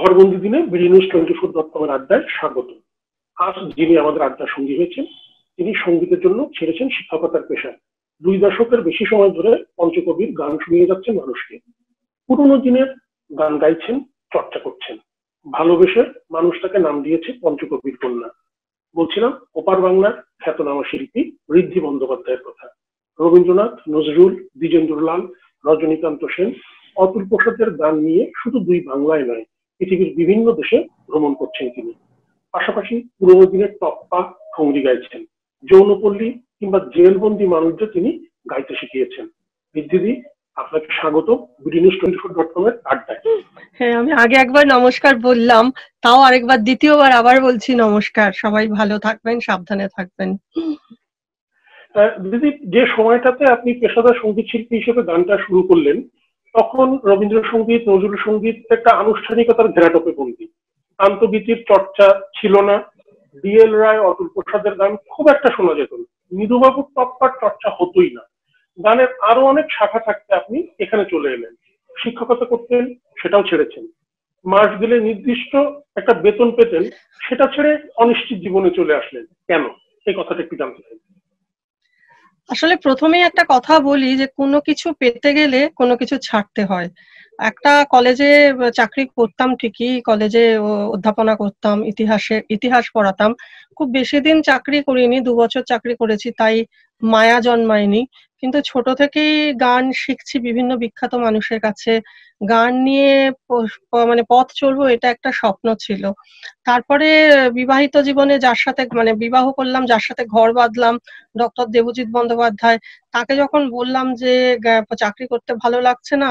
ঘরবন্দি দিনে bdnews twenty four dot কমের আড্ডায় স্বাগত আজ যিনি আমাদের আড্ডার সঙ্গী হয়েছেন তিনি সঙ্গীতের জন্য ছেড়েছেন শিক্ষকতার পেশা দুই দশকের বেশি সময় ধরে পঞ্চকবির গান শুনিয়ে যাচ্ছেন মানুষকে পুরনো দিনের গান গাইছেন চর্চা করছেন ভালোবেসে মানুষ তাকে নাম দিয়েছে পঞ্চকবির কন্যা বলছিলাম ওপার বাংলার খ্যাতনামা শিল্পী ঋদ্ধি বন্দ্যোপাধ্যায়ের কথা রবীন্দ্রনাথ নজরুল দ্বিজেন্দ্রলাল রজনীকান্ত সেন অতুল প্রসাদের গান নিয়ে শুধু দুই বাংলায় নয় পৃথিবীর বিভিন্ন দেশে ভ্রমণ করছেন তিনি পাশাপাশি পুরোনো দিনের টপ্পা খংরি গাইছেন যৌনপল্লী কিংবা জেলবন্দি মানুষদের তিনি গাইতে শিখিয়েছেন দিদি আপনাকে স্বাগত good twenty four dot com এর আড্ডায় হ্যাঁ আমি আগে একবার নমস্কার বললাম তাও আরেকবার দ্বিতীয়বার আবার বলছি নমস্কার সবাই ভালো থাকবেন সাবধানে থাকবেন দিদি যে সময়টাতে আপনি পেশাদার সঙ্গীত শিল্পী হিসেবে গানটা শুরু করলেন তখন রবীন্দ্রসঙ্গীত নজরুল সঙ্গীত একটা আনুষ্ঠানিকতার ঘেরাটোপে বন্দী আন্তবিতির চর্চা ছিল না ডিএল রায় অতুল প্রসাদের গান খুব একটা শোনা যেত না মৃদুবাবুর টপ্পার চর্চা হতোই না গানের আরো অনেক শাখা থাকতে আপনি এখানে চলে এলেন শিক্ষকতা করতেন সেটাও ছেড়েছেন মাস গেলে নির্দিষ্ট একটা বেতন পেতেন সেটা ছেড়ে অনিশ্চিত জীবনে চলে আসলেন কেন এই কথাটা একটু জানতে চাই আসলে প্রথমেই একটা কথা বলি যে কোনো কিছু পেতে গেলে কোনো কিছু ছাড়তে হয় একটা কলেজে চাকরি করতাম ঠিকই কলেজে অধ্যাপনা করতাম ইতিহাসে ইতিহাস পড়াতাম খুব বেশি দিন চাকরি করিনি দু বছর চাকরি করেছি তাই মায়া জন্মায়নি কিন্তু ছোট থেকেই গান শিখছি বিভিন্ন বিখ্যাত মানুষের কাছে গান নিয়ে মানে পথ চলবো এটা একটা স্বপ্ন ছিল তারপরে বিবাহিত জীবনে যার সাথে মানে বিবাহ করলাম যার সাথে ঘর বাঁধলাম ডক্টর দেবজিৎ বন্দ্যোপাধ্যায় তাকে যখন বললাম যে চাকরি করতে ভালো লাগছে না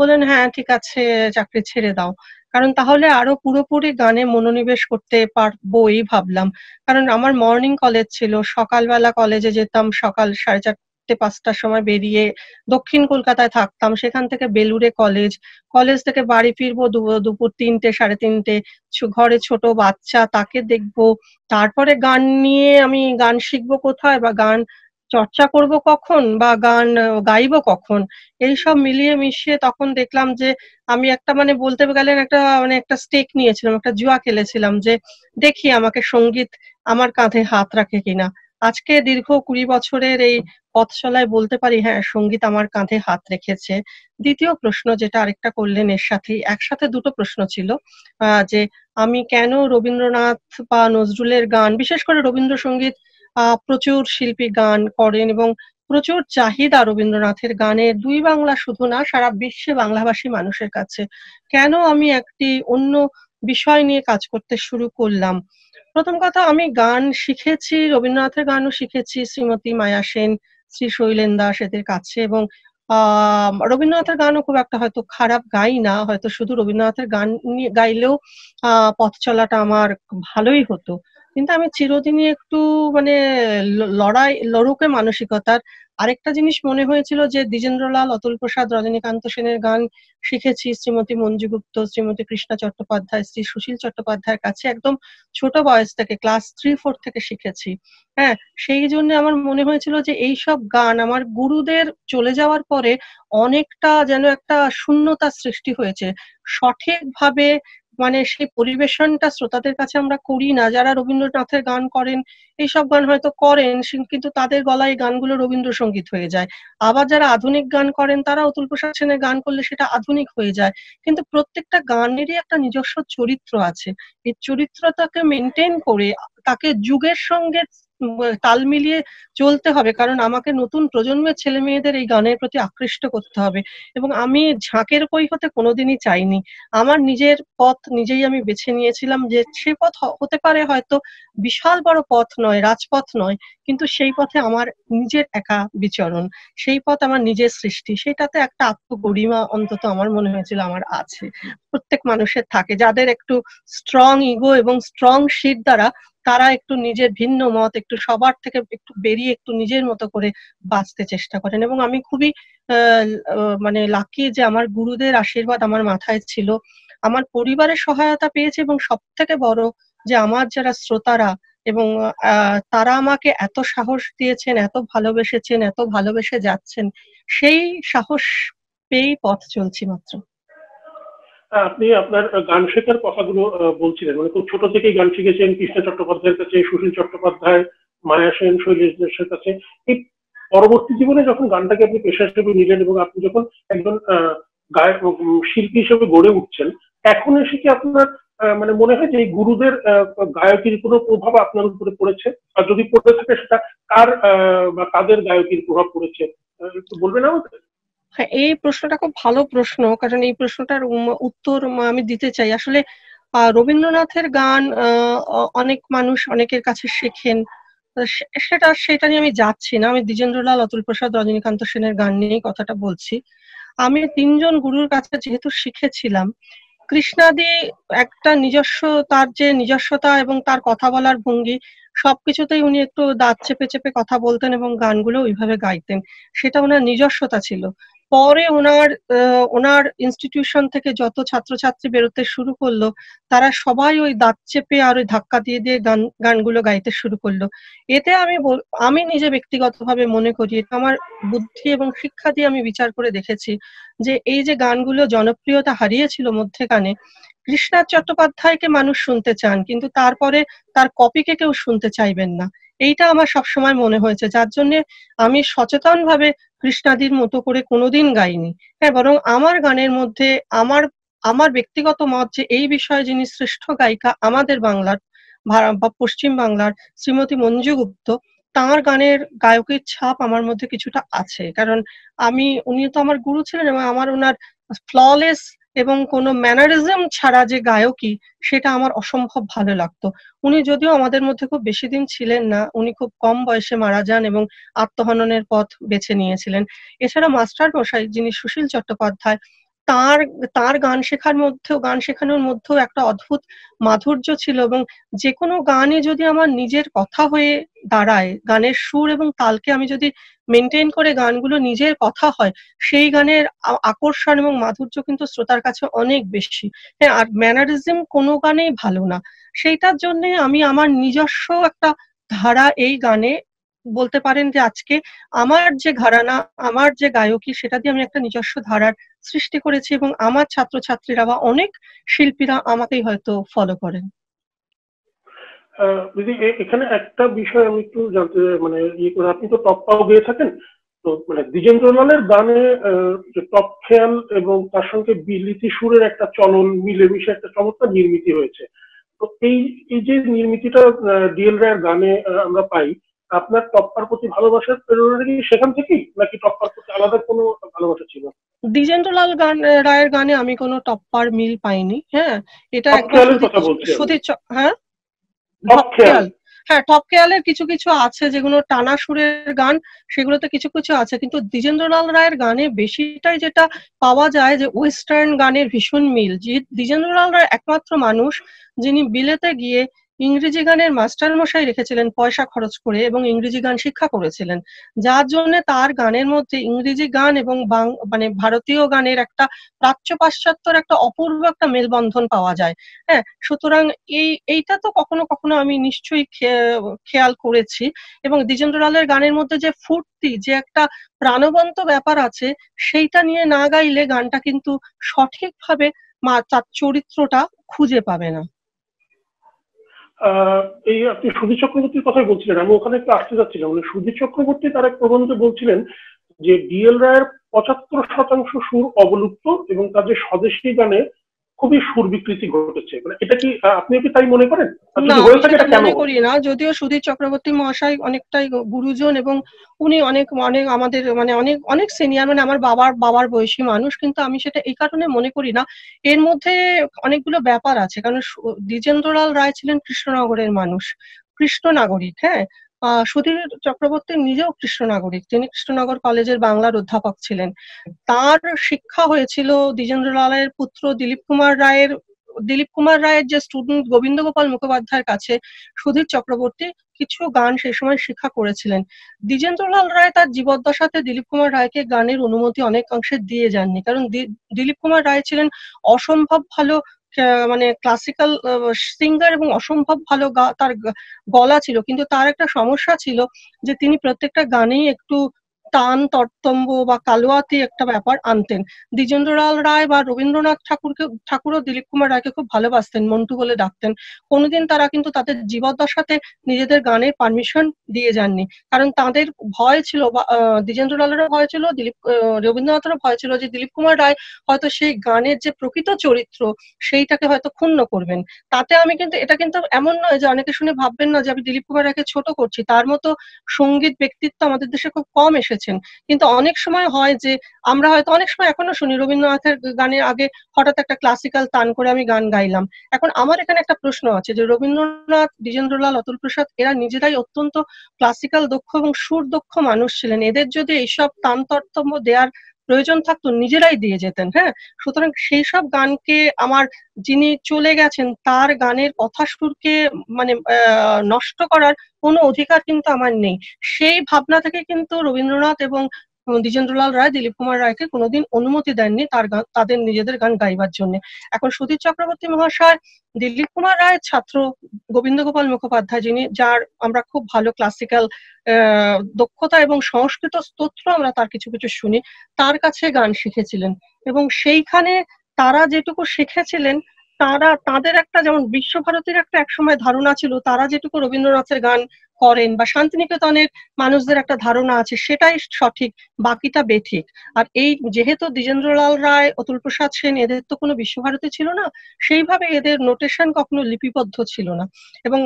বলেন হ্যাঁ ঠিক আছে চাকরি ছেড়ে দাও কারণ তাহলে আরো পুরোপুরি গানে মনোনিবেশ করতে পারবোই ভাবলাম কারণ আমার মর্নিং কলেজ ছিল সকালবেলা কলেজে যেতাম সকাল সাড়ে চার চারটে পাঁচটার সময় বেরিয়ে দক্ষিণ কলকাতায় থাকতাম সেখান থেকে বেলুড়ে কলেজ কলেজ থেকে বাড়ি ফিরবো দুপুর তিনটে সাড়ে তিনটে ঘরে ছোট বাচ্চা তাকে দেখবো তারপরে গান নিয়ে আমি গান শিখবো কোথায় বা গান চর্চা করব কখন বা গান গাইব কখন এই সব মিলিয়ে মিশিয়ে তখন দেখলাম যে আমি একটা মানে বলতে গেলে একটা মানে একটা স্টেক নিয়েছিলাম একটা জুয়া খেলেছিলাম যে দেখি আমাকে সঙ্গীত আমার কাঁধে হাত রাখে কিনা আজকে দীর্ঘ কুড়ি বছরের এই পথচলায় বলতে পারি হ্যাঁ সঙ্গীত আমার কাঁধে হাত রেখেছে দ্বিতীয় প্রশ্ন যেটা আরেকটা করলেন এর সাথে একসাথে দুটো প্রশ্ন ছিল যে আমি কেন রবীন্দ্রনাথ বা নজরুলের গান বিশেষ করে রবীন্দ্রসঙ্গীত প্রচুর শিল্পী গান করেন এবং প্রচুর চাহিদা রবীন্দ্রনাথের গানের দুই বাংলা শুধু না সারা বিশ্বে বাংলাভাষী মানুষের কাছে কেন আমি একটি অন্য বিষয় নিয়ে কাজ করতে শুরু করলাম প্রথম কথা আমি গান শিখেছি রবীন্দ্রনাথের গানও শিখেছি শ্রীমতী মায়া সেন শ্রী শৈলেন দাস এদের কাছে এবং আহ রবীন্দ্রনাথের গানও খুব একটা হয়তো খারাপ গাই না হয়তো শুধু রবীন্দ্রনাথের গান গাইলেও আহ পথ চলাটা আমার ভালোই হতো কিন্তু আমি চিরদিনই একটু মানে লড়াই লড়ুকে মানসিকতার আরেকটা জিনিস মনে হয়েছিল যে দ্বিজেন্দ্রলাল অতুল প্রসাদ রজনীকান্ত সেনের গান শিখেছি শ্রীমতী মঞ্জুগুপ্ত শ্রীমতী কৃষ্ণা চট্টোপাধ্যায় শ্রী সুশীল চট্টোপাধ্যায়ের কাছে একদম ছোট বয়স থেকে ক্লাস থ্রি ফোর থেকে শিখেছি হ্যাঁ সেই জন্য আমার মনে হয়েছিল যে এই সব গান আমার গুরুদের চলে যাওয়ার পরে অনেকটা যেন একটা শূন্যতা সৃষ্টি হয়েছে সঠিকভাবে মানে সেই পরিবেশনটা শ্রোতাদের কাছে আমরা করি না যারা রবীন্দ্রনাথের গান করেন এইসব গান হয়তো করেন কিন্তু তাদের গলায় গানগুলো রবীন্দ্রসঙ্গীত হয়ে যায় আবার যারা আধুনিক গান করেন তারা অতুল প্রসাদ সেনের গান করলে সেটা আধুনিক হয়ে যায় কিন্তু প্রত্যেকটা গানেরই একটা নিজস্ব চরিত্র আছে এই চরিত্রটাকে মেনটেন করে তাকে যুগের সঙ্গে তাল মিলিয়ে চলতে হবে কারণ আমাকে নতুন প্রজন্মের ছেলে মেয়েদের এই গানের প্রতি আকৃষ্ট করতে হবে এবং আমি ঝাঁকের বই হতে কোনোদিনই চাইনি আমার নিজের পথ নিজেই আমি বেছে নিয়েছিলাম যে সে পথ হতে পারে হয়তো বিশাল বড় পথ নয় রাজপথ নয় কিন্তু সেই পথে আমার নিজের একা বিচরণ সেই পথ আমার নিজের সৃষ্টি সেটাতে একটা আত্মগরিমা অন্তত আমার মনে হয়েছিল আমার আছে প্রত্যেক মানুষের থাকে যাদের একটু স্ট্রং ইগো এবং স্ট্রং শীত দ্বারা তারা একটু নিজের ভিন্ন মত একটু সবার থেকে একটু বেরিয়ে একটু নিজের মতো করে বাঁচতে চেষ্টা করেন এবং আমি খুবই মানে লাকি যে আমার গুরুদের আশীর্বাদ আমার মাথায় ছিল আমার পরিবারের সহায়তা পেয়েছে এবং সব থেকে বড় যে আমার যারা শ্রোতারা এবং তারা আমাকে এত সাহস দিয়েছেন এত ভালোবেসেছেন এত ভালোবেসে যাচ্ছেন সেই সাহস পেয়েই পথ চলছি মাত্র আপনি আপনার গান শেখার কথাগুলো বলছিলেন মানে খুব ছোট থেকেই গান শিখেছেন কৃষ্ণা চট্টোপাধ্যায়ের কাছে সুশীল চট্টোপাধ্যায় মায়া সেন শৈলেশ কাছে এই পরবর্তী জীবনে যখন গানটাকে আপনি পেশা হিসেবে নিলেন এবং আপনি যখন একজন শিল্পী হিসেবে গড়ে উঠছেন এখন এসে কি আপনার মানে মনে হয় যে এই গুরুদের গায়কির কোনো প্রভাব আপনার উপরে পড়েছে আর যদি পড়ে থাকে সেটা কার বা কাদের গায়কির প্রভাব পড়েছে একটু বলবেন আমাদের হ্যাঁ এই প্রশ্নটা খুব ভালো প্রশ্ন কারণ এই প্রশ্নটার উত্তর আমি দিতে চাই আসলে রবীন্দ্রনাথের গান অনেক মানুষ অনেকের কাছে শেখেন সেটা সেটা নিয়ে আমি যাচ্ছি না আমি দ্বিজেন্দ্রলাল অতুল প্রসাদ রজনীকান্ত সেনের গান নিয়েই কথাটা বলছি আমি তিনজন গুরুর কাছে যেহেতু শিখেছিলাম কৃষ্ণাদি একটা নিজস্ব তার যে নিজস্বতা এবং তার কথা বলার ভঙ্গি সবকিছুতেই উনি একটু দাঁত চেপে চেপে কথা বলতেন এবং গানগুলো ওইভাবে গাইতেন সেটা ওনার নিজস্বতা ছিল পরে ওনার ওনার ইনস্টিটিউশন থেকে যত ছাত্রছাত্রী বেরোতে শুরু করলো তারা সবাই ওই দাঁত চেপে আর ওই ধাক্কা দিয়ে দিয়ে গান গানগুলো গাইতে শুরু করলো এতে আমি আমি নিজে ব্যক্তিগতভাবে মনে করি এটা আমার বুদ্ধি এবং শিক্ষা দিয়ে আমি বিচার করে দেখেছি যে এই যে গানগুলো জনপ্রিয়তা হারিয়েছিল মধ্যেখানে কৃষ্ণা চট্টোপাধ্যায়কে মানুষ শুনতে চান কিন্তু তারপরে তার কপিকে কেউ শুনতে চাইবেন না এইটা আমার সবসময় মনে হয়েছে যার জন্য আমি সচেতনভাবে কৃষ্ণাদির মতো করে কোনোদিন গাইনি হ্যাঁ বরং আমার গানের মধ্যে আমার আমার ব্যক্তিগত মত যে এই বিষয়ে যিনি শ্রেষ্ঠ গায়িকা আমাদের বাংলার বা পশ্চিম বাংলার শ্রীমতী মঞ্জু গুপ্ত তাঁর গানের গায়কের ছাপ আমার মধ্যে কিছুটা আছে কারণ আমি উনি তো আমার গুরু ছিলেন এবং আমার ওনার ফ্ললেস এবং কোনো ম্যানারিজম ছাড়া যে গায়কী সেটা আমার অসম্ভব ভালো লাগতো উনি যদিও আমাদের মধ্যে খুব বেশি দিন ছিলেন না উনি খুব কম বয়সে মারা যান এবং আত্মহননের পথ বেছে নিয়েছিলেন এছাড়া মাস্টার মশাই যিনি সুশীল চট্টোপাধ্যায় তার তার গান শেখার মধ্যেও গান শেখানোর মধ্যেও একটা অদ্ভুত মাধুর্য ছিল এবং যে কোনো গানে যদি আমার নিজের কথা হয়ে দাঁড়ায় গানের সুর এবং তালকে আমি যদি মেনটেন করে গানগুলো নিজের কথা হয় সেই গানের আকর্ষণ এবং মাধুর্য কিন্তু শ্রোতার কাছে অনেক বেশি হ্যাঁ আর ম্যানারিজম কোনো গানেই ভালো না সেইটার জন্য আমি আমার নিজস্ব একটা ধারা এই গানে বলতে পারেন যে আজকে আমার যে ঘরানা আমার যে গায়কী সেটা দিয়ে আমি একটা নিজস্ব ধারার সৃষ্টি করেছি এবং আমার ছাত্রছাত্রীরা বা অনেক শিল্পীরা আমাকেই হয়তো ফলো করেন এখানে একটা বিষয় আমি একটু জানতে মানে ইয়ে আপনি তো টপ পাও গিয়ে থাকেন তো মানে দ্বিজেন্দ্রলালের গানে টপ খেয়াল এবং তার সঙ্গে বিলিতি সুরের একটা চলন মিলেমিশে একটা চমৎকার নির্মিতি হয়েছে তো এই এই যে নির্মিতিটা ডিএল রায়ের গানে আমরা পাই আপনার টপ্পার প্রতি ভালোবাসার প্রেরণা কি সেখান থেকেই নাকি টপার প্রতি আলাদা কোনো ভালোবাসা ছিল দ্বিজেন্দ্রলাল গান রায়ের গানে আমি কোনো টপ্পার মিল পাইনি হ্যাঁ এটা সুধীর হ্যাঁ হ্যাঁ টপ কেয়ালের হ্যাঁ, কিছু কিছু আছে যেগুলো টানা সুরের গান সেগুলোতে কিছু কিছু আছে কিন্তু দ্বিজেন্দ্রলাল রায়ের গানে বেশিটাই যেটা পাওয়া যায় যে ওয়েস্টার্ন গানের ভীষণ মিল দ্বিজেন্দ্রলাল রায় একমাত্র মানুষ যিনি বিলেতে গিয়ে ইংরেজি গানের মাস্টার মশাই রেখেছিলেন পয়সা খরচ করে এবং ইংরেজি গান শিক্ষা করেছিলেন যার জন্য তার গানের মধ্যে ইংরেজি গান এবং মানে ভারতীয় গানের একটা প্রাচ্য পাশ্চাত্যর একটা অপূর্ব একটা মেলবন্ধন পাওয়া যায় হ্যাঁ সুতরাং এই এইটা তো কখনো কখনো আমি নিশ্চয়ই খেয়াল করেছি এবং দ্বিজেন্দ্রলালের গানের মধ্যে যে ফুর্তি যে একটা প্রাণবন্ত ব্যাপার আছে সেইটা নিয়ে না গাইলে গানটা কিন্তু সঠিকভাবে চরিত্রটা খুঁজে পাবে না এই আপনি সুধীর চক্রবর্তীর কথাই বলছিলেন আমি ওখানে একটু আসতে যাচ্ছিলাম মানে সুধীর চক্রবর্তী তার এক প্রবন্ধে বলছিলেন যে ডিএল রায়ের পঁচাত্তর শতাংশ সুর অবলুপ্ত এবং তাদের স্বদেশী গানে খুবই সুরবিকৃতি ঘটেছে মানে এটা কি আপনি কি তাই মনে করেন মনে করি না যদিও সুধীর চক্রবর্তী মহাশয় অনেকটাই গুরুজন এবং উনি অনেক অনেক আমাদের মানে অনেক অনেক সিনিয়র মানে আমার বাবার বাবার বয়সী মানুষ কিন্তু আমি সেটা এই কারণে মনে করি না এর মধ্যে অনেকগুলো ব্যাপার আছে কারণ দ্বিজেন্দ্রলাল রায় ছিলেন কৃষ্ণনগরের মানুষ কৃষ্ণ নাগরিক হ্যাঁ সুধীর চক্রবর্তী নিজেও কৃষ্ণ নাগরিক তিনি কৃষ্ণনগর কলেজের বাংলার অধ্যাপক ছিলেন তার শিক্ষা হয়েছিল দ্বিজেন্দ্রলালের পুত্র দিলীপ কুমার রায়ের দিলীপ কুমার রায়ের যে স্টুডেন্ট গোবিন্দ গোপাল মুখোপাধ্যায়ের কাছে সুধীর চক্রবর্তী কিছু গান সেই সময় শিক্ষা করেছিলেন দ্বিজেন্দ্রলাল রায় তার জীবদ্দশাতে দিলীপ কুমার রায়কে গানের অনুমতি অনেকাংশে দিয়ে যাননি কারণ দিলীপ কুমার রায় ছিলেন অসম্ভব ভালো মানে ক্লাসিক্যাল সিঙ্গার এবং অসম্ভব ভালো তার গলা ছিল কিন্তু তার একটা সমস্যা ছিল যে তিনি প্রত্যেকটা গানেই একটু টান তর্তম্ব বা কালোয়াতি একটা ব্যাপার আনতেন দ্বিজেন্দ্রলাল রায় বা রবীন্দ্রনাথ ঠাকুরকে ঠাকুর ও দিলীপ কুমার রায়কে খুব ভালোবাসতেন মন্টু বলে ডাকতেন কোনোদিন তারা কিন্তু তাদের জীবদ্দশাতে নিজেদের গানের পারমিশন দিয়ে যাননি কারণ তাদের ভয় ছিল বা দ্বিজেন্দ্রলালেরও ভয় ছিল দিলীপ রবীন্দ্রনাথেরও ভয় ছিল যে দিলীপ কুমার রায় হয়তো সেই গানের যে প্রকৃত চরিত্র সেইটাকে হয়তো ক্ষুণ্ণ করবেন তাতে আমি কিন্তু এটা কিন্তু এমন নয় যে অনেকে শুনে ভাববেন না যে আমি দিলীপ কুমার রায়কে ছোট করছি তার মতো সঙ্গীত ব্যক্তিত্ব আমাদের দেশে খুব কম এসেছে করেছেন কিন্তু অনেক সময় হয় যে আমরা হয়তো অনেক সময় এখনো শুনি রবীন্দ্রনাথের গানের আগে হঠাৎ একটা ক্লাসিক্যাল তান করে আমি গান গাইলাম এখন আমার এখানে একটা প্রশ্ন আছে যে রবীন্দ্রনাথ দ্বিজেন্দ্রলাল অতুল প্রসাদ এরা নিজেরাই অত্যন্ত ক্লাসিক্যাল দক্ষ এবং সুর দক্ষ মানুষ ছিলেন এদের যদি এইসব তান তর্তব্য দেওয়ার প্রয়োজন থাকতো নিজেরাই দিয়ে যেতেন হ্যাঁ সুতরাং সেই সব গানকে আমার যিনি চলে গেছেন তার গানের কথা সুরকে মানে নষ্ট করার কোনো অধিকার কিন্তু আমার নেই সেই ভাবনা থেকে কিন্তু রবীন্দ্রনাথ এবং দ্বিজেন্দ্রলাল রায় দিলীপ কুমার রায়কে কোনোদিন অনুমতি দেননি তার তাদের নিজেদের গান গাইবার জন্য এখন সুধীর চক্রবর্তী মহাশয় দিলীপ কুমার রায়ের ছাত্র গোবিন্দ গোপাল মুখোপাধ্যায় যিনি যার আমরা খুব ভালো ক্লাসিক্যাল দক্ষতা এবং সংস্কৃত স্তোত্র আমরা তার কিছু কিছু শুনি তার কাছে গান শিখেছিলেন এবং সেইখানে তারা যেটুকু শিখেছিলেন তারা তাদের একটা যেমন বিশ্বভারতীর একটা একসময় ধারণা ছিল তারা যেটুকু রবীন্দ্রনাথের গান করেন বা শান্তিনিকেতনের মানুষদের একটা ধারণা আছে সেটাই সঠিক বাকিটা বেঠিক আর এই যেহেতু দ্বিজেন্দ্রলাল রায় অতুল প্রসাদ সেন এদের তো কোনো বিশ্বভারতী ছিল না সেইভাবে এদের নোটেশন কখনো লিপিবদ্ধ ছিল না এবং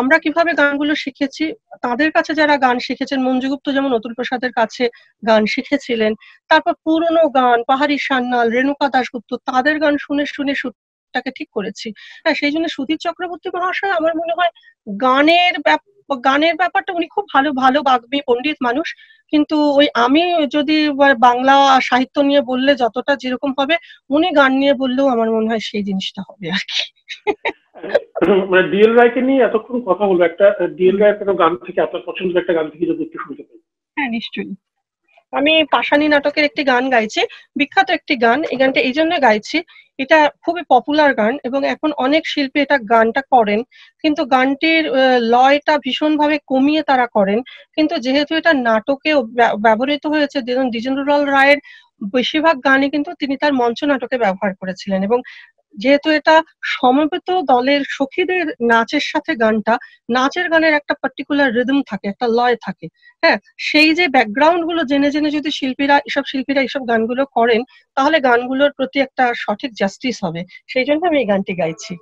আমরা কিভাবে গানগুলো শিখেছি তাদের কাছে যারা গান শিখেছেন মঞ্জুগুপ্ত যেমন অতুল প্রসাদের কাছে গান শিখেছিলেন তারপর পুরনো গান পাহাড়ি সান্যাল রেণুকা দাশগুপ্ত তাদের গান শুনে শুনে সুটাকে ঠিক করেছি হ্যাঁ সেই জন্য সুধীর চক্রবর্তী মহাশয় আমার মনে হয় গানের গানের ব্যাপারটা উনি খুব ভালো ভালো বাগ্মী পণ্ডিত মানুষ কিন্তু ওই আমি যদি বাংলা সাহিত্য নিয়ে বললে যতটা যেরকম হবে উনি গান নিয়ে বললেও আমার মনে হয় সেই জিনিসটা হবে আর কি মানে ডিএল রায়কে নিয়ে এতক্ষণ কথা বলবো একটা ডিএল রায়ের কোনো গান থেকে আপনার পছন্দের একটা গান থেকে যদি একটু শুনতে পাই হ্যাঁ নিশ্চয়ই আমি পাশানি নাটকের একটি গান গাইছি বিখ্যাত একটি গান এই গানটা এই জন্য গাইছি এটা খুবই পপুলার গান এবং এখন অনেক শিল্পী এটা গানটা করেন কিন্তু গানটির লয়টা ভীষণভাবে কমিয়ে তারা করেন কিন্তু যেহেতু এটা নাটকে ব্যবহৃত হয়েছে যেমন দ্বিজেন্দ্রলাল রায়ের বেশিরভাগ গানে কিন্তু তিনি তার মঞ্চ নাটকে ব্যবহার করেছিলেন এবং যেহেতু এটা সমবেত দলের সখীদের নাচের সাথে গানটা নাচের গানের একটা পার্টিকুলার রিদম থাকে একটা লয় থাকে হ্যাঁ সেই যে ব্যাকগ্রাউন্ড গুলো জেনে জেনে যদি শিল্পীরা এসব শিল্পীরা এসব গানগুলো করেন তাহলে গানগুলোর প্রতি একটা সঠিক জাস্টিস হবে সেই জন্য আমি এই গানটি গাইছি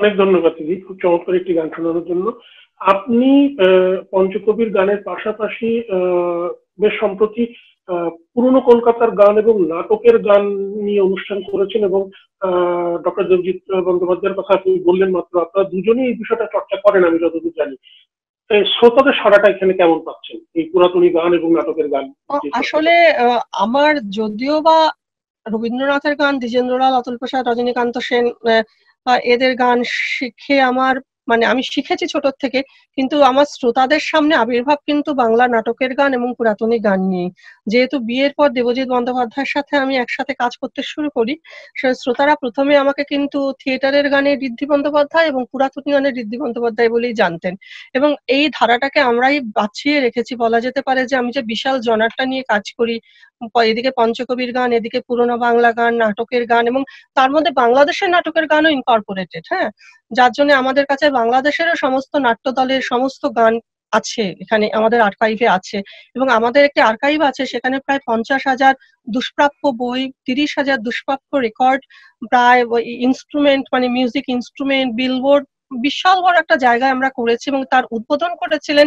অনেক ধন্যবাদ দিদি খুব চমৎকার একটি গান শোনানোর জন্য আপনি পঞ্চকবির গানের পাশাপাশি বেশ সম্প্রতি পুরনো কলকাতার গান এবং নাটকের গান নিয়ে অনুষ্ঠান করেছেন এবং ডক্টর দেবজিৎ বন্দ্যোপাধ্যায়ের কথা আপনি বললেন মাত্র আপনারা দুজনেই এই বিষয়টা চর্চা করেন আমি যতদূর জানি শ্রোতাদের সারাটা এখানে কেমন পাচ্ছেন এই পুরাতনী গান এবং নাটকের গান আসলে আমার যদিও বা রবীন্দ্রনাথের গান দ্বিজেন্দ্রলাল অতুল প্রসাদ রজনীকান্ত সেন এদের গান শিখে আমার মানে আমি শিখেছি ছোট থেকে কিন্তু আমার শ্রোতাদের সামনে আবির্ভাব কিন্তু বাংলা নাটকের গান এবং পুরাতনী গান নিয়ে যেহেতু বিয়ের পর দেবজিৎ বন্দ্যোপাধ্যায়ের সাথে আমি একসাথে কাজ করতে শুরু করি শ্রোতারা প্রথমে আমাকে কিন্তু থিয়েটারের গানে ঋদ্ধি বন্দ্যোপাধ্যায় এবং পুরাতনী গানে ঋদ্ধি বন্দ্যোপাধ্যায় বলেই জানতেন এবং এই ধারাটাকে আমরাই বাঁচিয়ে রেখেছি বলা যেতে পারে যে আমি যে বিশাল জনারটা নিয়ে কাজ করি এদিকে পঞ্চকবির গান এদিকে পুরোনো বাংলা গান নাটকের গান এবং তার মধ্যে বাংলাদেশের নাটকের গানও ইনকর্পোরেটেড হ্যাঁ যার জন্য আমাদের কাছে বাংলাদেশেরও সমস্ত নাট্য দলের সমস্ত গান আছে এখানে আমাদের আর্কাইভে আছে এবং আমাদের একটি আর্কাইভ আছে সেখানে প্রায় পঞ্চাশ হাজার দুষ্প্রাপ্য বই তিরিশ হাজার দুষ্প্রাপ্য রেকর্ড প্রায় ইনস্ট্রুমেন্ট মানে মিউজিক ইনস্ট্রুমেন্ট বিলবোর্ড বিশাল বড় একটা জায়গায় আমরা করেছি এবং তার উদ্বোধন করেছিলেন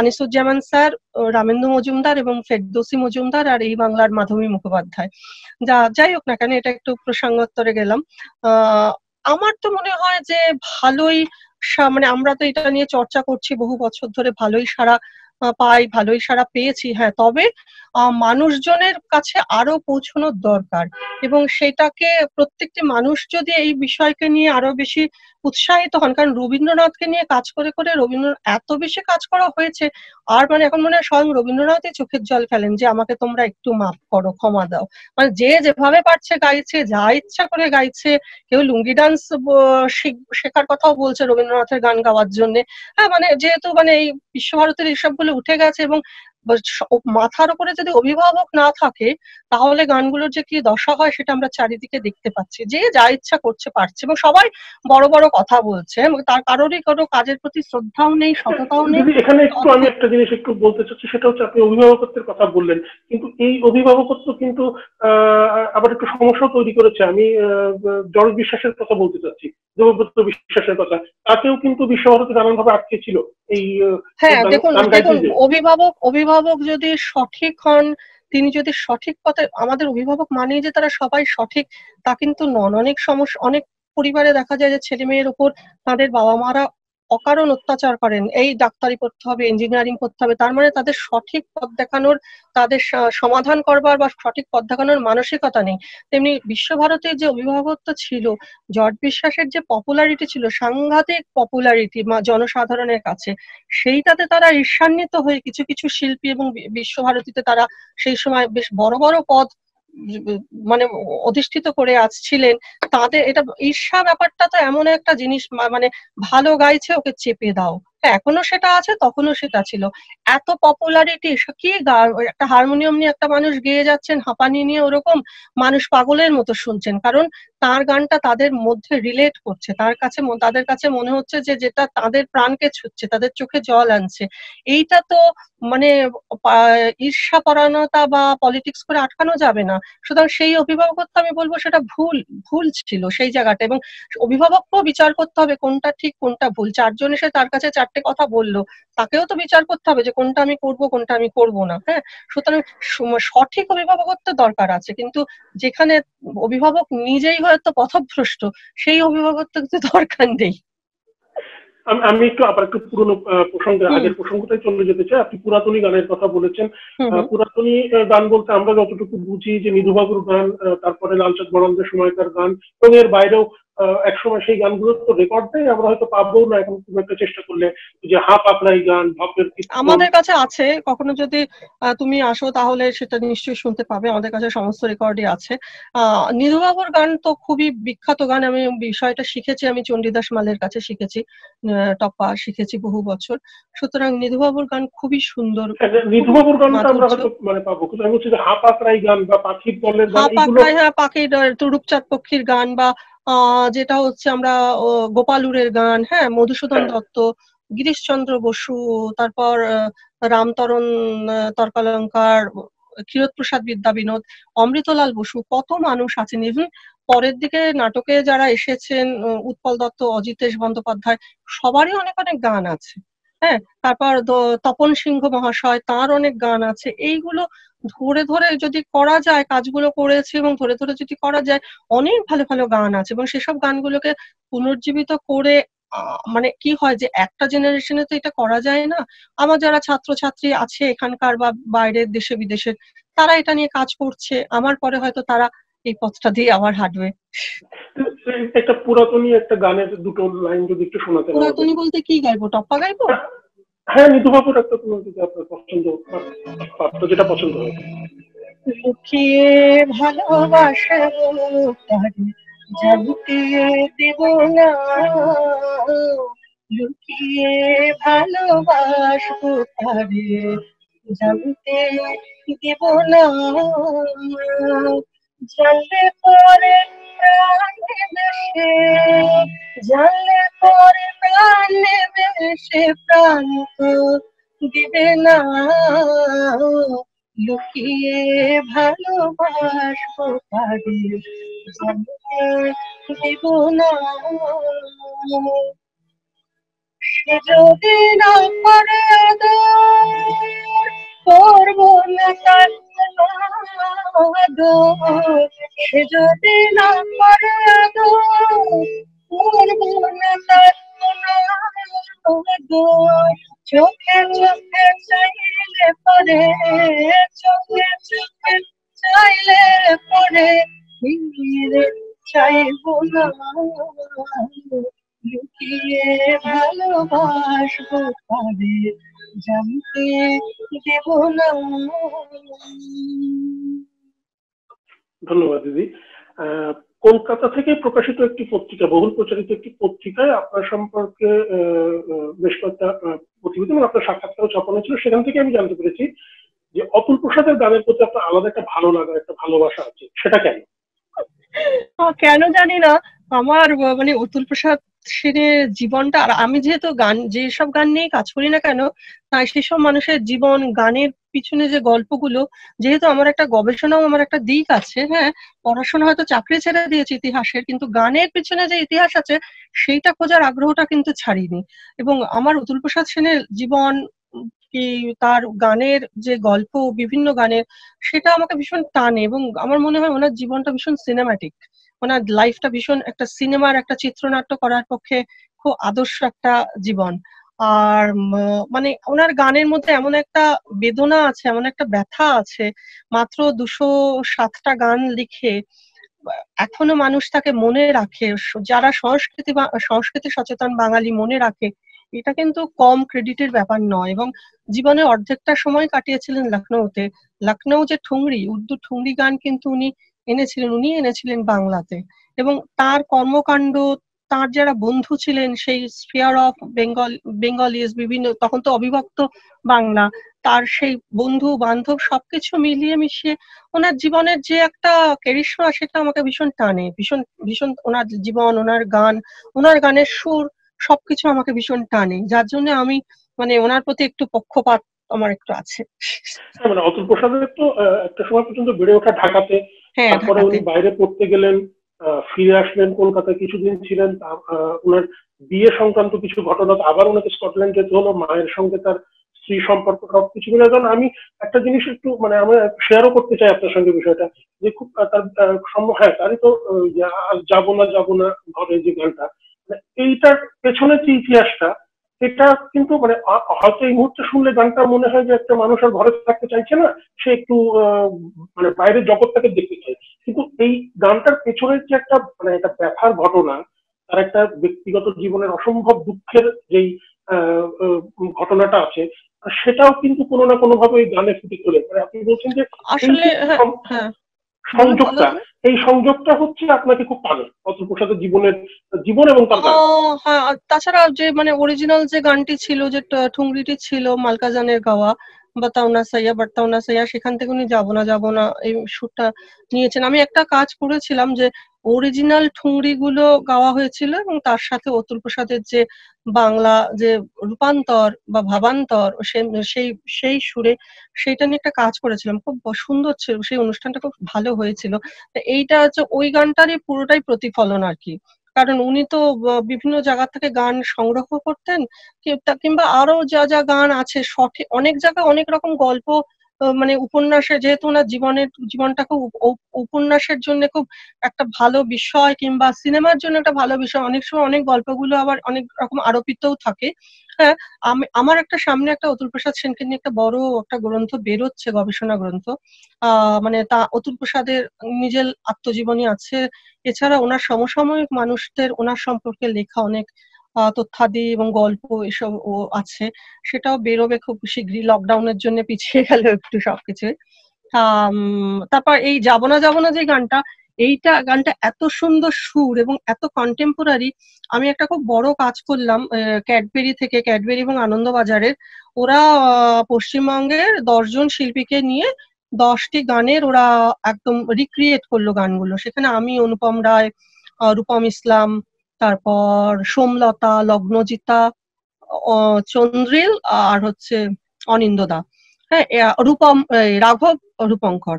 আনিসুজ্জামান স্যার রামেন্দ্র মজুমদার এবং ফেরদোসি মজুমদার আর এই বাংলার মাধবী মুখোপাধ্যায় যা যাই হোক না কেন এটা একটু প্রসঙ্গোত্তরে গেলাম আমার তো মনে হয় যে ভালোই মানে আমরা তো এটা নিয়ে চর্চা করছি বহু বছর ধরে ভালোই সারা পাই ভালোই সারা পেয়েছি হ্যাঁ তবে মানুষজনের কাছে আরো পৌঁছানোর দরকার এবং সেটাকে প্রত্যেকটি মানুষ যদি এই বিষয়কে নিয়ে আরো বেশি উৎসাহিত হন কারণ রবীন্দ্রনাথকে নিয়ে কাজ করে করে রবীন্দ্রনাথ এত বেশি কাজ করা হয়েছে আর মানে এখন মনে হয় স্বয়ং রবীন্দ্রনাথই চোখের জল ফেলেন যে আমাকে তোমরা একটু মাফ করো ক্ষমা দাও মানে যে যেভাবে পারছে গাইছে যা ইচ্ছা করে গাইছে কেউ লুঙ্গি ডান্স শেখার কথাও বলছে রবীন্দ্রনাথের গান গাওয়ার জন্য হ্যাঁ মানে যেহেতু মানে এই বিশ্বভারতের এইসবগুলো উঠে গেছে এবং মাথার উপরে যদি অভিভাবক না থাকে তাহলে গানগুলোর যে কি দশা হয় সেটা আমরা চারিদিকে দেখতে পাচ্ছি যে যা ইচ্ছা করছে পারছে এবং সবাই বড় বড় কথা বলছে এবং তার কারোরই কোনো কাজের প্রতি শ্রদ্ধাও নেই সততাও নেই এখানে একটু আমি একটা জিনিস একটু বলতে চাচ্ছি সেটা হচ্ছে আপনি অভিভাবকত্বের কথা বললেন কিন্তু এই অভিভাবকত্ব কিন্তু আবার একটু সমস্যা তৈরি করেছে আমি জড় বিশ্বাসের কথা বলতে চাচ্ছি দেবব্রত বিশ্বাসের কথা তাকেও কিন্তু বিশ্বভারতী নানানভাবে আটকে ছিল এই হ্যাঁ দেখুন দেখুন অভিভাবক অভিভাবক যদি সঠিক হন তিনি যদি সঠিক পথে আমাদের অভিভাবক মানে যে তারা সবাই সঠিক তা কিন্তু নন অনেক সমস্যা অনেক পরিবারে দেখা যায় যে ছেলে মেয়ের উপর তাদের বাবা মারা অকারণ অত্যাচার করেন এই ডাক্তারি পড়তে হবে ইঞ্জিনিয়ারিং পড়তে হবে তার মানে তাদের সঠিক পথ দেখানোর তাদের সমাধান করবার বা সঠিক পথ দেখানোর মানসিকতা নেই তেমনি বিশ্বভারতের যে অভিভাবকত্ব ছিল জট বিশ্বাসের যে পপুলারিটি ছিল সাংঘাতিক পপুলারিটি জনসাধারণের কাছে সেইটাতে তারা ঈর্ষান্বিত হয়ে কিছু কিছু শিল্পী এবং বিশ্বভারতীতে তারা সেই সময় বেশ বড় বড় পদ মানে অধিষ্ঠিত করে আসছিলেন তাদের এটা ঈর্ষা ব্যাপারটা তো এমন একটা জিনিস মানে ভালো গাইছে ওকে চেপে দাও এখনো সেটা আছে তখনও সেটা ছিল এত পপুলারিটি কি একটা হারমোনিয়াম নিয়ে একটা মানুষ গেয়ে যাচ্ছেন হাঁপানি নিয়ে ওরকম মানুষ পাগলের মতো শুনছেন কারণ তার গানটা তাদের মধ্যে রিলেট করছে তার কাছে তাদের কাছে মনে হচ্ছে যে যেটা তাদের প্রাণকে ছুটছে তাদের চোখে জল আনছে এইটা তো মানে ঈর্ষাপরায়ণতা বা পলিটিক্স করে আটকানো যাবে না সুতরাং সেই অভিভাবকত্ব আমি বলবো সেটা ভুল ভুল ছিল সেই জায়গাটা এবং অভিভাবককেও বিচার করতে হবে কোনটা ঠিক কোনটা ভুল চারজন এসে তার কাছে চার চারটে কথা বললো তাকেও তো বিচার করতে হবে যে কোনটা আমি করব কোনটা আমি করব না হ্যাঁ সুতরাং সঠিক অভিভাবকত্ব দরকার আছে কিন্তু যেখানে অভিভাবক নিজেই হয়তো পথভ্রষ্ট সেই অভিভাবকত্ব কিন্তু দরকার নেই আমি একটু আবার একটু পুরনো প্রসঙ্গে আগের প্রসঙ্গটাই চলে যেতে চাই আপনি পুরাতনী গানের কথা বলেছেন পুরাতনী গান বলতে আমরা যতটুকু বুঝি যে নিধুবাবুর গান তারপরে লালচাঁদ বরন্দের সময়কার গান এবং এর বাইরেও একসময় সেই গানগুলো তো নেই আমরা হয়তো পাবো না এখন খুব একটা চেষ্টা করলে যে হাফ আপনার গান ভাবের আমাদের কাছে আছে কখনো যদি তুমি আসো তাহলে সেটা নিশ্চয়ই শুনতে পাবে আমাদের কাছে সমস্ত রেকর্ডই আছে নিধুবাবুর গান তো খুবই বিখ্যাত গান আমি বিষয়টা শিখেছি আমি চণ্ডীদাস মালের কাছে শিখেছি টপ্পা শিখেছি বহু বছর সুতরাং নিধুবাবুর গান খুবই সুন্দর হ্যাঁ, হ্যাঁ, নিধুবাবুর আমরা হয়তো মানে পাবো কিন্তু আমি বলছি যে হাফ আকরাই গান বা পাখির দলের গান হাফ হ্যাঁ পাখির রূপচাঁদ পক্ষীর গান বা যেটা হচ্ছে আমরা গোপালুরের গান হ্যাঁ মধুসূদন হ্যাঁ। দত্ত গিরিশচন্দ্র বসু তারপর রামতরণ তর্কালঙ্কার ক্ষীরোদপ্রসাদ বিদ্যা বিনোদ অমৃতলাল বসু কত মানুষ আছেন ইভেন পরের দিকে নাটকে যারা এসেছেন উৎপল দত্ত অজিতেশ বন্দ্যোপাধ্যায় সবারই অনেক অনেক গান আছে হ্যাঁ তারপর তপন সিংহ মহাশয় তার অনেক গান আছে এইগুলো ধরে ধরে যদি করা যায় কাজগুলো করেছে এবং ধরে ধরে যদি করা যায় অনেক ভালো ভালো গান আছে এবং সেসব গানগুলোকে পুনর্জীবিত করে মানে কি হয় যে একটা জেনারেশনে তো এটা করা যায় না আমার যারা ছাত্র ছাত্রী আছে এখানকার বা বাইরের দেশে বিদেশের তারা এটা নিয়ে কাজ করছে আমার পরে হয়তো তারা এই পথটা দিয়ে আবার হাঁটবে একটা পুরাতনী একটা গানের দুটো লাইন যদি একটু শোনাতে পুরাতনী বলতে কি গাইবো টপ্পা গাইবো হ্যাঁ নিতু বাবুর একটা কোনো যদি আপনার পছন্দ আপনার যেটা পছন্দ হয় লুকিয়ে ভালোবাসা তারে দেব না লুকিয়ে ভালোবাসবো তারে জানতে দেব না জানলে পরে প্রাণে বেশে জানলে পরে প্রাণে বেশে প্রাণ দিবে না লুকিয়ে ভালোবাসবো পারে দেব না সে যদি না পারে আদর তোর না কান্না সে যদি না করে করবো না কান্না চোখে চাইলে পরে চোখে চোখে চাইলে পরে চাইব না লুকিয়ে ভালোবাসবো তাদের জানতে দেব না ধন্যবাদ দিদি কলকাতা থেকে প্রকাশিত একটি পত্রিকা বহুল প্রচারিত একটি পত্রিকায় আপনার সম্পর্কে বেশ কয়েকটা প্রতিবেদন আপনার সাক্ষাৎকারও ছাপানো ছিল সেখান থেকে আমি জানতে পেরেছি যে অতুল প্রসাদের গানের প্রতি আপনার আলাদা একটা ভালো লাগা একটা ভালোবাসা আছে সেটা কেন কেন জানি না আমার মানে অতুল প্রসাদ সেনের জীবনটা আর আমি যেহেতু গান যেসব গান নিয়ে কাজ করি না কেন তাই সেসব মানুষের জীবন গানের পিছনে যে গল্পগুলো যেহেতু আমার একটা গবেষণাও আমার একটা দিক আছে হ্যাঁ পড়াশোনা হয়তো চাকরি ছেড়ে দিয়েছে ইতিহাসের কিন্তু গানের পিছনে যে ইতিহাস আছে সেইটা খোঁজার আগ্রহটা কিন্তু ছাড়িনি এবং আমার অতুল প্রসাদ সেনের জীবন কি তার গানের যে গল্প বিভিন্ন গানের সেটা আমাকে ভীষণ টানে এবং আমার মনে হয় ওনার জীবনটা ভীষণ সিনেমাটিক ওনার লাইফটা ভীষণ একটা সিনেমার একটা চিত্রনাট্য করার পক্ষে খুব আদর্শ একটা জীবন আর মানে ওনার গানের মধ্যে এমন একটা বেদনা আছে এমন একটা ব্যথা আছে মাত্র দুশো সাতটা গান লিখে এখনো মানুষ তাকে মনে রাখে যারা সংস্কৃতি সংস্কৃতি সচেতন বাঙালি মনে রাখে এটা কিন্তু কম ক্রেডিটের ব্যাপার নয় এবং জীবনে অর্ধেকটা সময় কাটিয়েছিলেন লখনৌতে লখনৌ যে ঠুংরি উর্দু ঠুংরি গান কিন্তু উনি এনেছিলেন উনি এনেছিলেন বাংলাতে এবং তার কর্মকাণ্ড তার যারা বন্ধু ছিলেন সেই স্পিয়ার অফ বেঙ্গল বেঙ্গলিজ বিভিন্ন তখন তো অবিভক্ত বাংলা তার সেই বন্ধু বান্ধব সবকিছু মিলিয়ে মিশিয়ে ওনার জীবনের যে একটা কেরিশমা সেটা আমাকে ভীষণ টানে ভীষণ ভীষণ ওনার জীবন ওনার গান ওনার গানের সুর সবকিছু আমাকে ভীষণ টানে যার জন্য আমি মানে ওনার প্রতি একটু পক্ষপাত আমার একটু আছে হ্যাঁ, মানে অতুল প্রসাদের তো একটা সময় পর্যন্ত বেড়ে ওঠা ঢাকাতে হ্যাঁ, তারপরে উনি বাইরে পড়তে গেলেন ফিরে আসলেন কলকাতায় কিছুদিন ছিলেন ওনার বিয়ে সংক্রান্ত কিছু ঘটনা আবার ওনাকে স্কটল্যান্ড যেতে হলো মায়ের সঙ্গে তার স্ত্রী সম্পর্ক সবকিছু মিলে কারণ আমি একটা জিনিস একটু মানে আমি শেয়ারও করতে চাই আপনার সঙ্গে বিষয়টা যে খুব তার সম্ভব হ্যাঁ তারই তো যাবো না যাবো না ঘরে যে গানটা মানে এইটার পেছনে যে ইতিহাসটা এটা কিন্তু মানে হয়তো এই মুহূর্তে শুনলে গানটা মনে হয় যে একটা মানুষ আর ঘরে থাকতে চাইছে না সে একটু মানে বাইরের জগৎটাকে দেখতে চায় কিন্তু এই গানটার পেছনের যে একটা মানে একটা ব্যাপার ঘটনা তার একটা ব্যক্তিগত জীবনের অসম্ভব দুঃখের যেই ঘটনাটা আছে সেটাও কিন্তু কোনো না কোনো ভাবে ওই গানে ফুটে তোলে মানে আপনি বলছেন যে আসলে হ্যাঁ, হ্যাঁ। সংযোগটা এই সংযোগটা হচ্ছে আপনাকে খুব টানে অতর্ক জীবনের জীবন এবং তার হ্যাঁ, তাছাড়া যে মানে অরিজিনাল যে গানটি ছিল যে ঠুংরিটি ছিল মালকাজানের গাওয়া বাতাও সাইয়া বার্তাও সাইয়া সেখান থেকে উনি যাবো না যাবো না এই সুরটা নিয়েছেন আমি একটা কাজ করেছিলাম যে অরিজিনাল ঠুংরিগুলো গাওয়া হয়েছিল এবং তার সাথে অতুল প্রসাদের যে বাংলা যে রূপান্তর বা ভাবান্তর সেই সেই সুরে সেইটা নিয়ে একটা কাজ করেছিলাম খুব সুন্দর ছিল সেই অনুষ্ঠানটা খুব ভালো হয়েছিল এইটা হচ্ছে ওই গানটারই পুরোটাই প্রতিফলন আর কি কারণ উনি তো বিভিন্ন জায়গা থেকে গান সংগ্রহ করতেন কিংবা আরো যা যা গান আছে সঠিক অনেক জায়গায় অনেক রকম গল্প মানে উপন্যাসে যেহেতু ওনার জীবনের জীবনটা খুব উপন্যাসের জন্য খুব একটা ভালো বিষয় কিংবা সিনেমার জন্য একটা ভালো বিষয় অনেক সময় অনেক গল্পগুলো আবার অনেক রকম আরোপিতও থাকে হ্যাঁ আমি আমার একটা সামনে একটা অতুল প্রসাদ সেনকে নিয়ে একটা বড় একটা গ্রন্থ বেরোচ্ছে গবেষণা গ্রন্থ মানে তা অতুল প্রসাদের নিজের আত্মজীবনী আছে এছাড়া ওনার সমসাময়িক মানুষদের ওনার সম্পর্কে লেখা অনেক তথ্যাদি এবং গল্প এসব ও আছে সেটাও বেরোবে খুব শীঘ্রই লকডাউনের জন্য পিছিয়ে গেল একটু সবকিছু তারপর এই যাবো না যাবো না যে গানটা এইটা গানটা এত সুন্দর সুর এবং এত কন্টেম্পোরারি আমি একটা খুব বড় কাজ করলাম ক্যাডবেরি থেকে ক্যাডবেরি এবং আনন্দবাজারের ওরা পশ্চিমবঙ্গের দশজন শিল্পীকে নিয়ে দশটি গানের ওরা একদম রিক্রিয়েট করলো গানগুলো সেখানে আমি অনুপম রায় রূপম ইসলাম তারপর সোমলতা লগ্নজিতা চন্দ্রিল আর হচ্ছে অনিন্দদা হ্যাঁ রূপম রাঘব রূপঙ্কর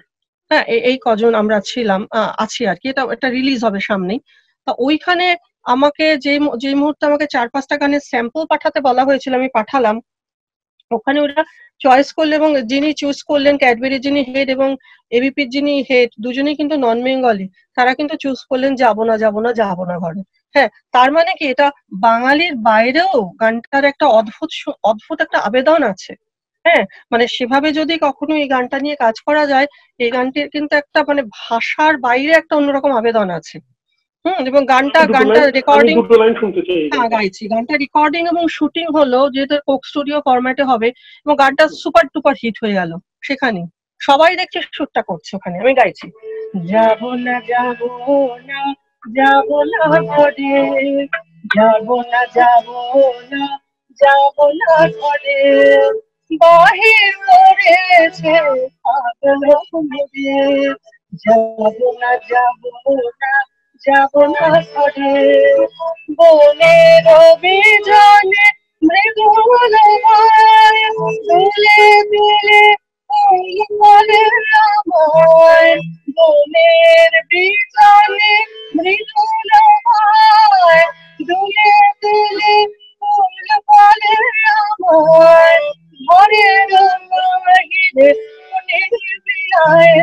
হ্যাঁ এই কজন আমরা ছিলাম আছি আর কি এটা এটা রিলিজ হবে সামনেই তা ওইখানে আমাকে যে যে মুহূর্তে আমাকে চার পাঁচটা গানের স্যাম্পল পাঠাতে বলা হয়েছিল আমি পাঠালাম ওখানে ওরা চয়েস করলো এবং যিনি চুজ করলেন ক্যাডবেরি যিনি হেড এবং এবিপির যিনি হেড দুজনেই কিন্তু নন বেঙ্গলি তারা কিন্তু চুজ করলেন যাবো না যাবো না যাবো না ঘরে হ্যাঁ তার মানে কি এটা বাঙালির বাইরেও গানটার একটা অদ্ভুত অদ্ভুত একটা আবেদন আছে হ্যাঁ মানে সেভাবে যদি কখনো এই গানটা নিয়ে কাজ করা যায় এই গানটির কিন্তু একটা মানে ভাষার বাইরে একটা অন্যরকম আবেদন আছে হুম এবং গানটা গানটা রেকর্ডিং হ্যাঁ গাইছি গানটা রেকর্ডিং এবং শুটিং হলো যেহেতু কোক স্টুডিও ফরম্যাটে হবে এবং গানটা সুপার টুপার হিট হয়ে গেল সেখানে সবাই দেখছে শুটটা করছে ওখানে আমি গাইছি যাবো না যাবো না যাব না ঘরে যাব না যাব না যাব না ঘরে বাহির করেছে পাগল যাব না যাব না যাব না ঘরে বনের অভিযানে মৃদু তুলে তুলে আমার মনের বিজলে মৃদুল দুলে দুলে ফুল বলে আমার ঘরের বাহিরে মনের বিয়ায়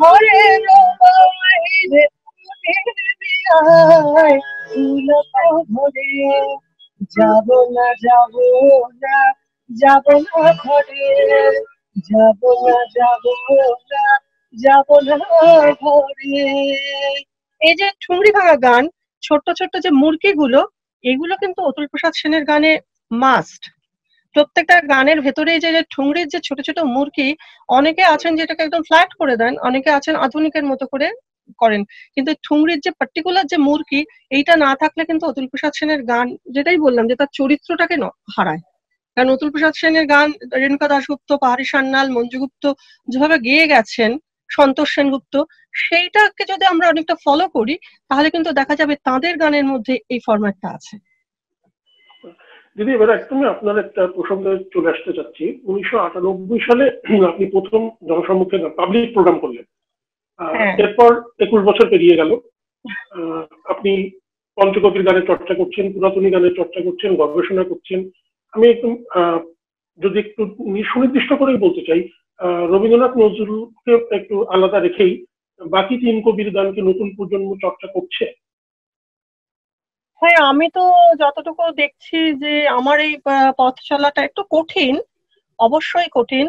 ঘরের বাহিরে মনের বিয়ায় ফুল ঘরে যাব না যাব না যাব না ঘরে যাবো না যাবো না যাবো না ঘরে এই যে ঠুমরি ভাঙা গান ছোট্ট ছোট্ট যে গুলো এগুলো কিন্তু অতুল প্রসাদ সেনের গানে মাস্ট প্রত্যেকটা গানের ভেতরে যে ঠুংরির যে ছোট ছোট মুরকি অনেকে আছেন যেটাকে একদম ফ্ল্যাট করে দেন অনেকে আছেন আধুনিকের মতো করে করেন কিন্তু ঠুংরির যে পার্টিকুলার যে মুরকি এইটা না থাকলে কিন্তু অতুল প্রসাদ সেনের গান যেটাই বললাম যে তার চরিত্রটাকে হারায় কারণ অতুল প্রসাদ সেনের গান রেণুকা দাশগুপ্ত পাহাড়ি সান্যাল মঞ্জুগুপ্ত যেভাবে গেয়ে গেছেন সন্তোষ সেনগুপ্ত সেইটাকে যদি আমরা অনেকটা ফলো করি তাহলে কিন্তু দেখা যাবে তাদের গানের মধ্যে এই ফরম্যাটটা আছে দিদি এবার একদমই আপনার একটা প্রসঙ্গে চলে আসতে চাচ্ছি উনিশশো আটানব্বই সালে আপনি প্রথম জনসম্মুখে পাবলিক প্রোগ্রাম করলেন হ্যাঁ। এরপর একুশ বছর পেরিয়ে গেল আপনি পঞ্চকবির গানের চর্চা করছেন পুরাতনী গানের চর্চা করছেন গবেষণা করছেন আমি একটু যদি একটু সুনির্দিষ্ট করেই বলতে চাই রবীন্দ্রনাথ নজরুলকে একটু আলাদা রেখেই বাকি তিন কবির গানকে নতুন প্রজন্ম চর্চা করছে হ্যাঁ আমি তো যতটুকু দেখছি যে আমার এই পথ চলাটা একটু কঠিন অবশ্যই কঠিন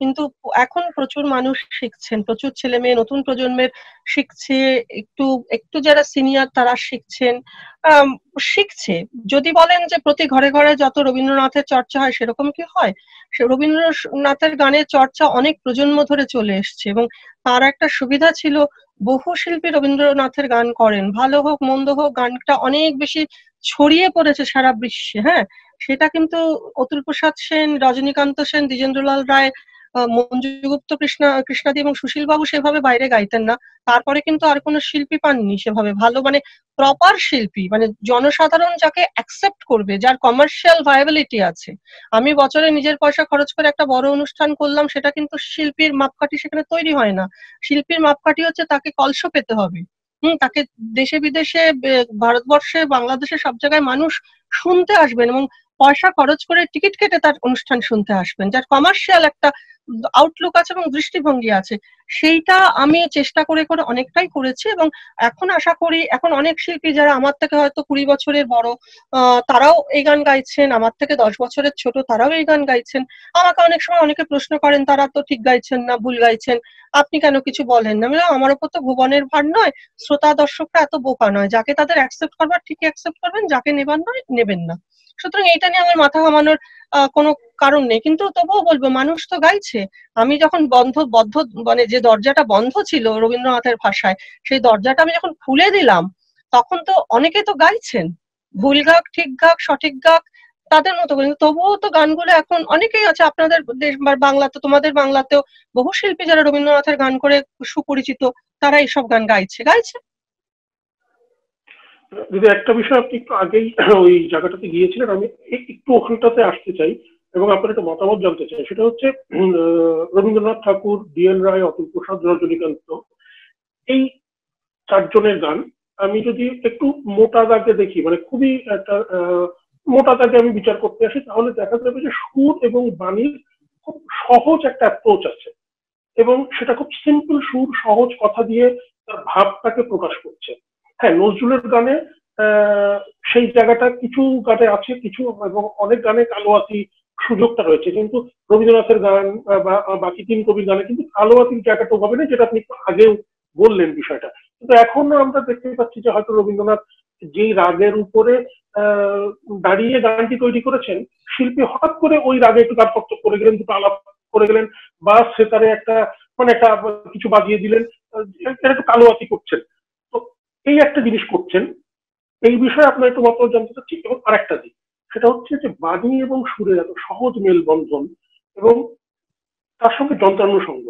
কিন্তু এখন প্রচুর মানুষ শিখছেন প্রচুর ছেলে মেয়ে নতুন প্রজন্মের শিখছে একটু একটু যারা সিনিয়র তারা শিখছেন শিখছে যদি বলেন যে প্রতি ঘরে ঘরে যত রবীন্দ্রনাথের চর্চা হয় সেরকম কি হয় সে রবীন্দ্রনাথের গানের চর্চা অনেক প্রজন্ম ধরে চলে এসছে এবং তার একটা সুবিধা ছিল বহু শিল্পী রবীন্দ্রনাথের গান করেন ভালো হোক মন্দ হোক গানটা অনেক বেশি ছড়িয়ে পড়েছে সারা বিশ্বে হ্যাঁ সেটা কিন্তু অতুল প্রসাদ সেন রজনীকান্ত সেন দ্বিজেন্দ্রলাল রায় মঞ্জুগুপ্ত কৃষ্ণা কৃষ্ণাদি এবং সুশীল বাবু সেভাবে বাইরে গাইতেন না তারপরে কিন্তু আর কোনো শিল্পী পাননি সেভাবে ভালো মানে প্রপার শিল্পী মানে জনসাধারণ যাকে অ্যাকসেপ্ট করবে যার কমার্শিয়াল ভায়াবিলিটি আছে আমি বছরে নিজের পয়সা খরচ করে একটা বড় অনুষ্ঠান করলাম সেটা কিন্তু শিল্পীর মাপকাঠি সেখানে তৈরি হয় না শিল্পীর মাপকাঠি হচ্ছে তাকে কলস পেতে হবে হুম তাকে দেশে বিদেশে ভারতবর্ষে বাংলাদেশে সব জায়গায় মানুষ শুনতে আসবেন এবং পয়সা খরচ করে টিকিট কেটে তার অনুষ্ঠান শুনতে আসবেন যার কমার্শিয়াল একটা আউটলুক আছে এবং দৃষ্টিভঙ্গি আছে সেইটা আমি চেষ্টা করে করে অনেকটাই করেছি এবং এখন আশা করি এখন অনেক শিল্পী যারা আমার থেকে হয়তো কুড়ি বছরের বড় তারাও এই গান গাইছেন আমার থেকে দশ বছরের ছোট তারাও এই গান গাইছেন আমাকে অনেক সময় অনেকে প্রশ্ন করেন তারা তো ঠিক গাইছেন না ভুল গাইছেন আপনি কেন কিছু বলেন না আমার উপর তো ভুবনের ভার নয় শ্রোতা দর্শকরা এত বোকা নয় যাকে তাদের অ্যাকসেপ্ট করবার ঠিকই অ্যাকসেপ্ট করবেন যাকে নেবার নয় নেবেন না সুতরাং এটা নিয়ে আমার মাথা ঘামানোর কোনো কারণ নেই কিন্তু তবুও বলবো মানুষ তো গাইছে আমি যখন বন্ধ বদ্ধ মানে যে দরজাটা বন্ধ ছিল রবীন্দ্রনাথের ভাষায় সেই দরজাটা আমি যখন খুলে দিলাম তখন তো অনেকে তো গাইছেন ভুল গাক ঠিক গাক সঠিক গাক তাদের মতো করে তবুও তো গানগুলো এখন অনেকেই আছে আপনাদের দেশ বাংলাতে তোমাদের বাংলাতেও বহু শিল্পী যারা রবীন্দ্রনাথের গান করে সুপরিচিত তারা এইসব গান গাইছে গাইছে দিদি একটা বিষয় আপনি একটু আগেই ওই জায়গাটাতে গিয়েছিলেন আমি একটু ওখানটাতে আসতে চাই এবং আপনার একটা মতামত জানতে চাই সেটা হচ্ছে রবীন্দ্রনাথ ঠাকুর ডি এল রায় অতুল প্রসাদ রজনীকান্ত এই চারজনের গান আমি যদি একটু মোটা দাগে দেখি মানে খুবই একটা মোটা দাগে আমি বিচার করতে আসি তাহলে দেখা যাবে যে সুর এবং বাণীর খুব সহজ একটা অ্যাপ্রোচ আছে এবং সেটা খুব সিম্পল সুর সহজ কথা দিয়ে তার ভাবটাকে প্রকাশ করছে হ্যাঁ নজরুলের গানে সেই জায়গাটা কিছু গানে আছে কিছু এবং অনেক গানে কালোয়াতি সুযোগটা রয়েছে কিন্তু রবীন্দ্রনাথের গান বা বাকি তিন কবির গানে কিন্তু আলোয়া একটা চাকাটো হবে না যেটা আপনি আগেও বললেন বিষয়টা কিন্তু এখনো আমরা দেখতে পাচ্ছি যে হয়তো রবীন্দ্রনাথ যেই রাগের উপরে দাঁড়িয়ে গানটি তৈরি করেছেন শিল্পী হঠাৎ করে ওই রাগে একটু তাৎপর্য করে গেলেন দুটো আলাপ করে গেলেন বা সেতারে একটা মানে একটা কিছু বাজিয়ে দিলেন একটু কালোয়াতি করছেন তো এই একটা জিনিস করছেন এই বিষয়ে আপনার একটু মতামত জানতে চাচ্ছি এবং আরেকটা দিক সেটা হচ্ছে যে বাণী এবং সুরের এত সহজ মেলবন্ধন এবং তার সঙ্গে যন্ত্রানুষঙ্গ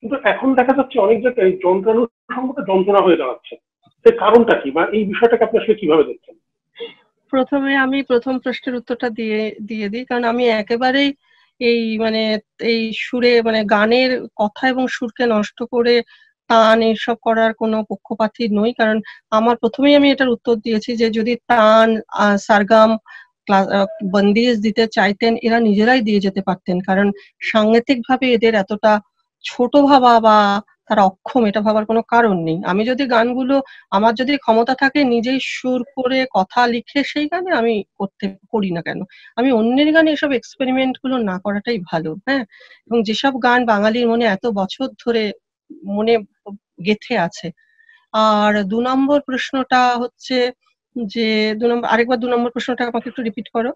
কিন্তু এখন দেখা যাচ্ছে অনেক জায়গায় যন্ত্রানুষঙ্গটা যন্ত্রণা হয়ে দাঁড়াচ্ছে এর কারণটা কি বা এই বিষয়টাকে আপনি আসলে কিভাবে দেখছেন প্রথমে আমি প্রথম প্রশ্নের উত্তরটা দিয়ে দিয়ে দিই কারণ আমি একেবারেই এই মানে এই সুরে মানে গানের কথা এবং সুরকে নষ্ট করে টান এসব করার কোনো পক্ষপাতী নই কারণ আমার প্রথমেই আমি এটার উত্তর দিয়েছি যে যদি টান সারগাম ক্লাস দিতে চাইতেন এরা নিজেরাই দিয়ে যেতে পারতেন কারণ ভাবে এদের এতটা ছোট ভাবা বা তারা অক্ষম এটা ভাবার কোনো কারণ নেই আমি যদি গানগুলো আমার যদি ক্ষমতা থাকে নিজেই সুর করে কথা লিখে সেই গানে আমি করতে করি না কেন আমি অন্যের গানে এসব এক্সপেরিমেন্ট গুলো না করাটাই ভালো হ্যাঁ এবং যেসব গান বাঙালির মনে এত বছর ধরে মনে গেথে আছে আর দু নম্বর প্রশ্নটা হচ্ছে যে দু নম্বর আরেকবার দু নম্বর প্রশ্নটা আমাকে একটু রিপিট করো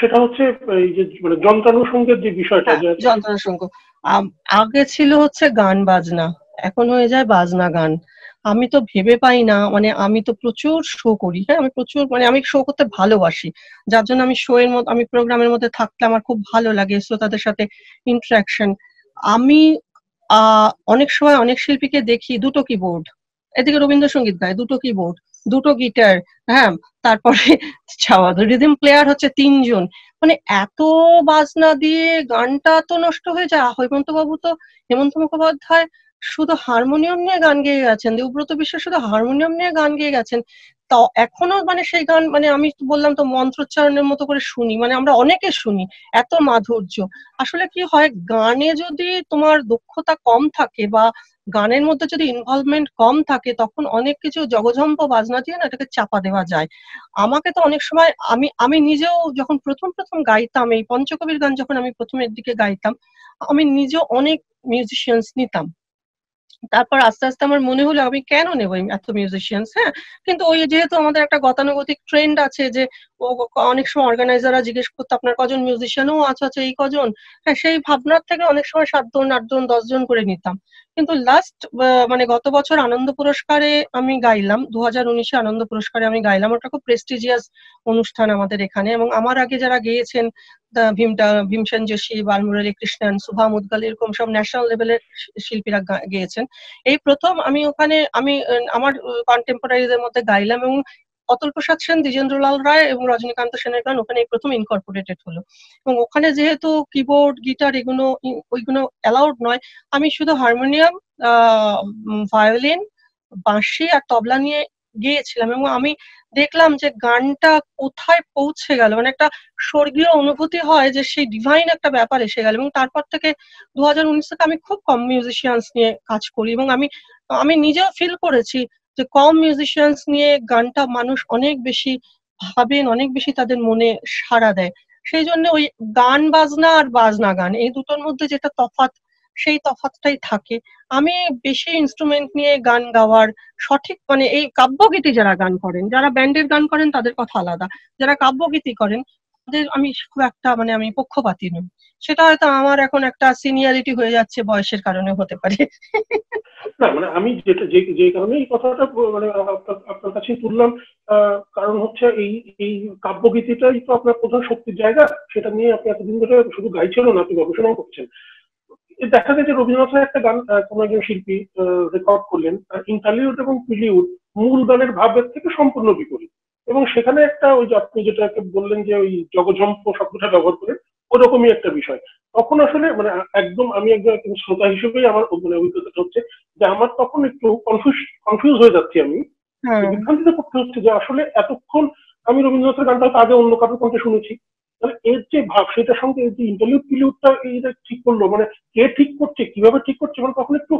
সেটা হচ্ছে এই যে মানে যন্ত্রানুষঙ্গের যে বিষয়টা হ্যাঁ, যন্ত্রানুষঙ্গ আগে ছিল হচ্ছে গান বাজনা এখন হয়ে যায় বাজনা গান আমি তো ভেবে পাই না মানে আমি তো প্রচুর শো করি হ্যাঁ আমি প্রচুর মানে আমি শো করতে ভালোবাসি যার জন্য আমি শো এর মধ্যে আমি প্রোগ্রামের মধ্যে থাকতে আমার খুব ভালো লাগে শ্রোতাদের সাথে ইন্টারাকশন আমি অনেক সময় অনেক শিল্পীকে দেখি দুটো কিবোর্ড এদিকে রবীন্দ্রসঙ্গীত গায় দুটো কিবোর্ড দুটো গিটার হ্যাঁ তারপরে রিদিম প্লেয়ার হচ্ছে তিনজন মানে এত বাজনা দিয়ে গানটা তো নষ্ট হয়ে যায় বাবু তো হেমন্ত মুখোপাধ্যায় শুধু হারমোনিয়াম নিয়ে গান গেয়ে গেছেন দেবব্রত বিশ্বাস শুধু হারমোনিয়াম নিয়ে গান গেয়ে গেছেন তা এখনো মানে সেই গান মানে আমি বললাম তো মন্ত্রোচ্চারণের মতো করে শুনি মানে আমরা অনেকে শুনি এত মাধুর্য আসলে কি হয় গানে যদি তোমার দক্ষতা কম থাকে বা গানের মধ্যে যদি ইনভলভমেন্ট কম থাকে তখন অনেক কিছু জগজম্প বাজনা দিয়ে না এটাকে চাপা দেওয়া যায় আমাকে তো অনেক সময় আমি আমি নিজেও যখন প্রথম প্রথম গাইতাম এই পঞ্চকবির গান যখন আমি প্রথমের দিকে গাইতাম আমি নিজেও অনেক মিউজিশিয়ানস নিতাম তারপর আস্তে আস্তে আমার মনে হলো আমি কেন নেব এত মিউজিশিয়ানস হ্যাঁ কিন্তু ওই যেহেতু আমাদের একটা গতানুগতিক ট্রেন্ড আছে যে ও অনেক সময় অর্গানাইজাররা জিজ্ঞেস করতো আপনার কজন মিউজিশিয়ানও আছে আছে এই কজন হ্যাঁ সেই ভাবনার থেকে অনেক সময় সাতজন আটজন দশজন করে নিতাম কিন্তু লাস্ট মানে গত বছর আনন্দ পুরস্কারে আমি গাইলাম দু হাজার উনিশে আনন্দ পুরস্কারে আমি গাইলাম ওটা খুব প্রেস্টিজিয়াস অনুষ্ঠান আমাদের এখানে এবং আমার আগে যারা গিয়েছেন ভীমটা ভীমসেন যোশী বালমুরালি কৃষ্ণান শুভা মুদগাল এরকম সব ন্যাশনাল লেভেলের শিল্পীরা গেয়েছেন এই প্রথম আমি ওখানে আমি আমার কন্টেম্পোরারিদের মধ্যে গাইলাম এবং অতুল প্রসাদ সেন দ্বিজেন্দ্রলাল রায় এবং রজনীকান্ত সেনের গান ওখানে প্রথম ইনকর্পোরেটেড হলো এবং ওখানে যেহেতু কিবোর্ড গিটার এগুলো ওইগুলো অ্যালাউড নয় আমি শুধু হারমোনিয়াম ভায়োলিন বাঁশি আর তবলা নিয়ে গিয়েছিলাম এবং আমি দেখলাম যে গানটা কোথায় পৌঁছে গেল মানে একটা স্বর্গীয় অনুভূতি হয় যে সেই ডিভাইন একটা ব্যাপার এসে গেল এবং তারপর থেকে দু হাজার উনিশ থেকে আমি খুব কম মিউজিশিয়ানস নিয়ে কাজ করি এবং আমি আমি নিজেও ফিল করেছি যে কম মিউজিশিয়ানস নিয়ে গানটা মানুষ অনেক বেশি ভাবেন অনেক বেশি তাদের মনে সাড়া দেয় সেই জন্য ওই গান বাজনা আর বাজনা গান এই দুটোর মধ্যে যেটা তফাত সেই তফাতটাই থাকে আমি বেশি ইনস্ট্রুমেন্ট নিয়ে গান গাওয়ার সঠিক মানে এই কাব্যগীতি যারা গান করেন যারা ব্যান্ডের গান করেন তাদের কথা আলাদা যারা কাব্যগীতি করেন তাদের আমি খুব একটা মানে আমি পক্ষপাতী নই সেটা হয়তো আমার এখন একটা সিনিয়রিটি হয়ে যাচ্ছে বয়সের কারণে হতে পারে না মানে আমি যেটা যে যে কারণে এই কথাটা মানে আপনার কাছে তুললাম কারণ হচ্ছে এই এই কাব্যগীতিটাই তো আপনার প্রধান শক্তির জায়গা সেটা নিয়ে আপনি এতদিন ধরে শুধু গাইছিল না আপনি গবেষণাও করছেন দেখা যায় যে রবীন্দ্রনাথের একটা গান কোনো একজন শিল্পী রেকর্ড করলেন ইন্টারলিউড এবং পিলিউড মূল গানের ভাবের থেকে সম্পূর্ণ বিপরীত এবং সেখানে একটা ওই যে আপনি যেটা বললেন যে ওই জগজম্প শব্দটা ব্যবহার করে ওরকমই একটা বিষয় তখন আসলে মানে একদম আমি একজন শ্রোতা হিসেবেই আমার মানে অভিজ্ঞতাটা হচ্ছে যে আমার তখন একটু কনফিউজ কনফিউজ হয়ে যাচ্ছি আমি হ্যাঁ। বিভ্রান্তিতে পড়তে হচ্ছে যে আসলে এতক্ষণ আমি রবীন্দ্রনাথের গানটা আগে অন্য কারোর কণ্ঠে শুনেছি তাহলে এর যে ভাব সেটার সঙ্গে এর যে ইন্টারলিউড পিলিউডটা এই ঠিক করলো মানে কে ঠিক করছে কিভাবে ঠিক করছে মানে কখন একটু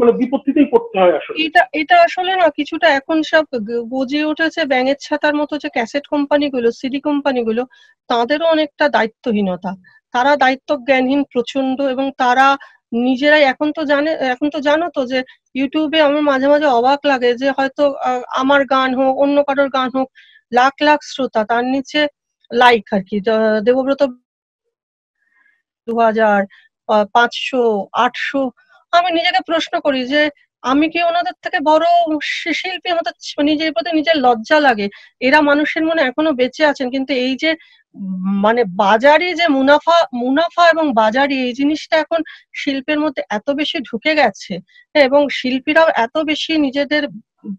মানে বিপত্তিতেই পড়তে হয় আসলে এটা এটা আসলে না কিছুটা এখন সব গজে উঠেছে ব্যাঙের ছাতার মতো যে ক্যাসেট কোম্পানিগুলো সিডি কোম্পানিগুলো তাদেরও অনেকটা দায়িত্বহীনতা তারা দায়িত্ব জ্ঞানহীন প্রচন্ড এবং তারা নিজেরাই এখন তো জানে এখন তো জানো তো যে ইউটিউবে আমার মাঝে মাঝে অবাক লাগে যে হয়তো আমার গান হোক অন্য কারোর গান হোক লাখ লাখ শ্রোতা তার নিচে লাইক আর কি দেবব্রত দু হাজার পাঁচশো আটশো আমি নিজেকে প্রশ্ন করি যে আমি কি ওনাদের থেকে বড় শিল্পী আমাদের নিজের প্রতি নিজের লজ্জা লাগে এরা মানুষের মনে এখনো বেঁচে আছেন কিন্তু এই যে মানে বাজারে যে মুনাফা মুনাফা এবং বাজারে এই জিনিসটা এখন শিল্পের মধ্যে এত বেশি ঢুকে গেছে হ্যাঁ, এবং শিল্পীরাও এত বেশি নিজেদের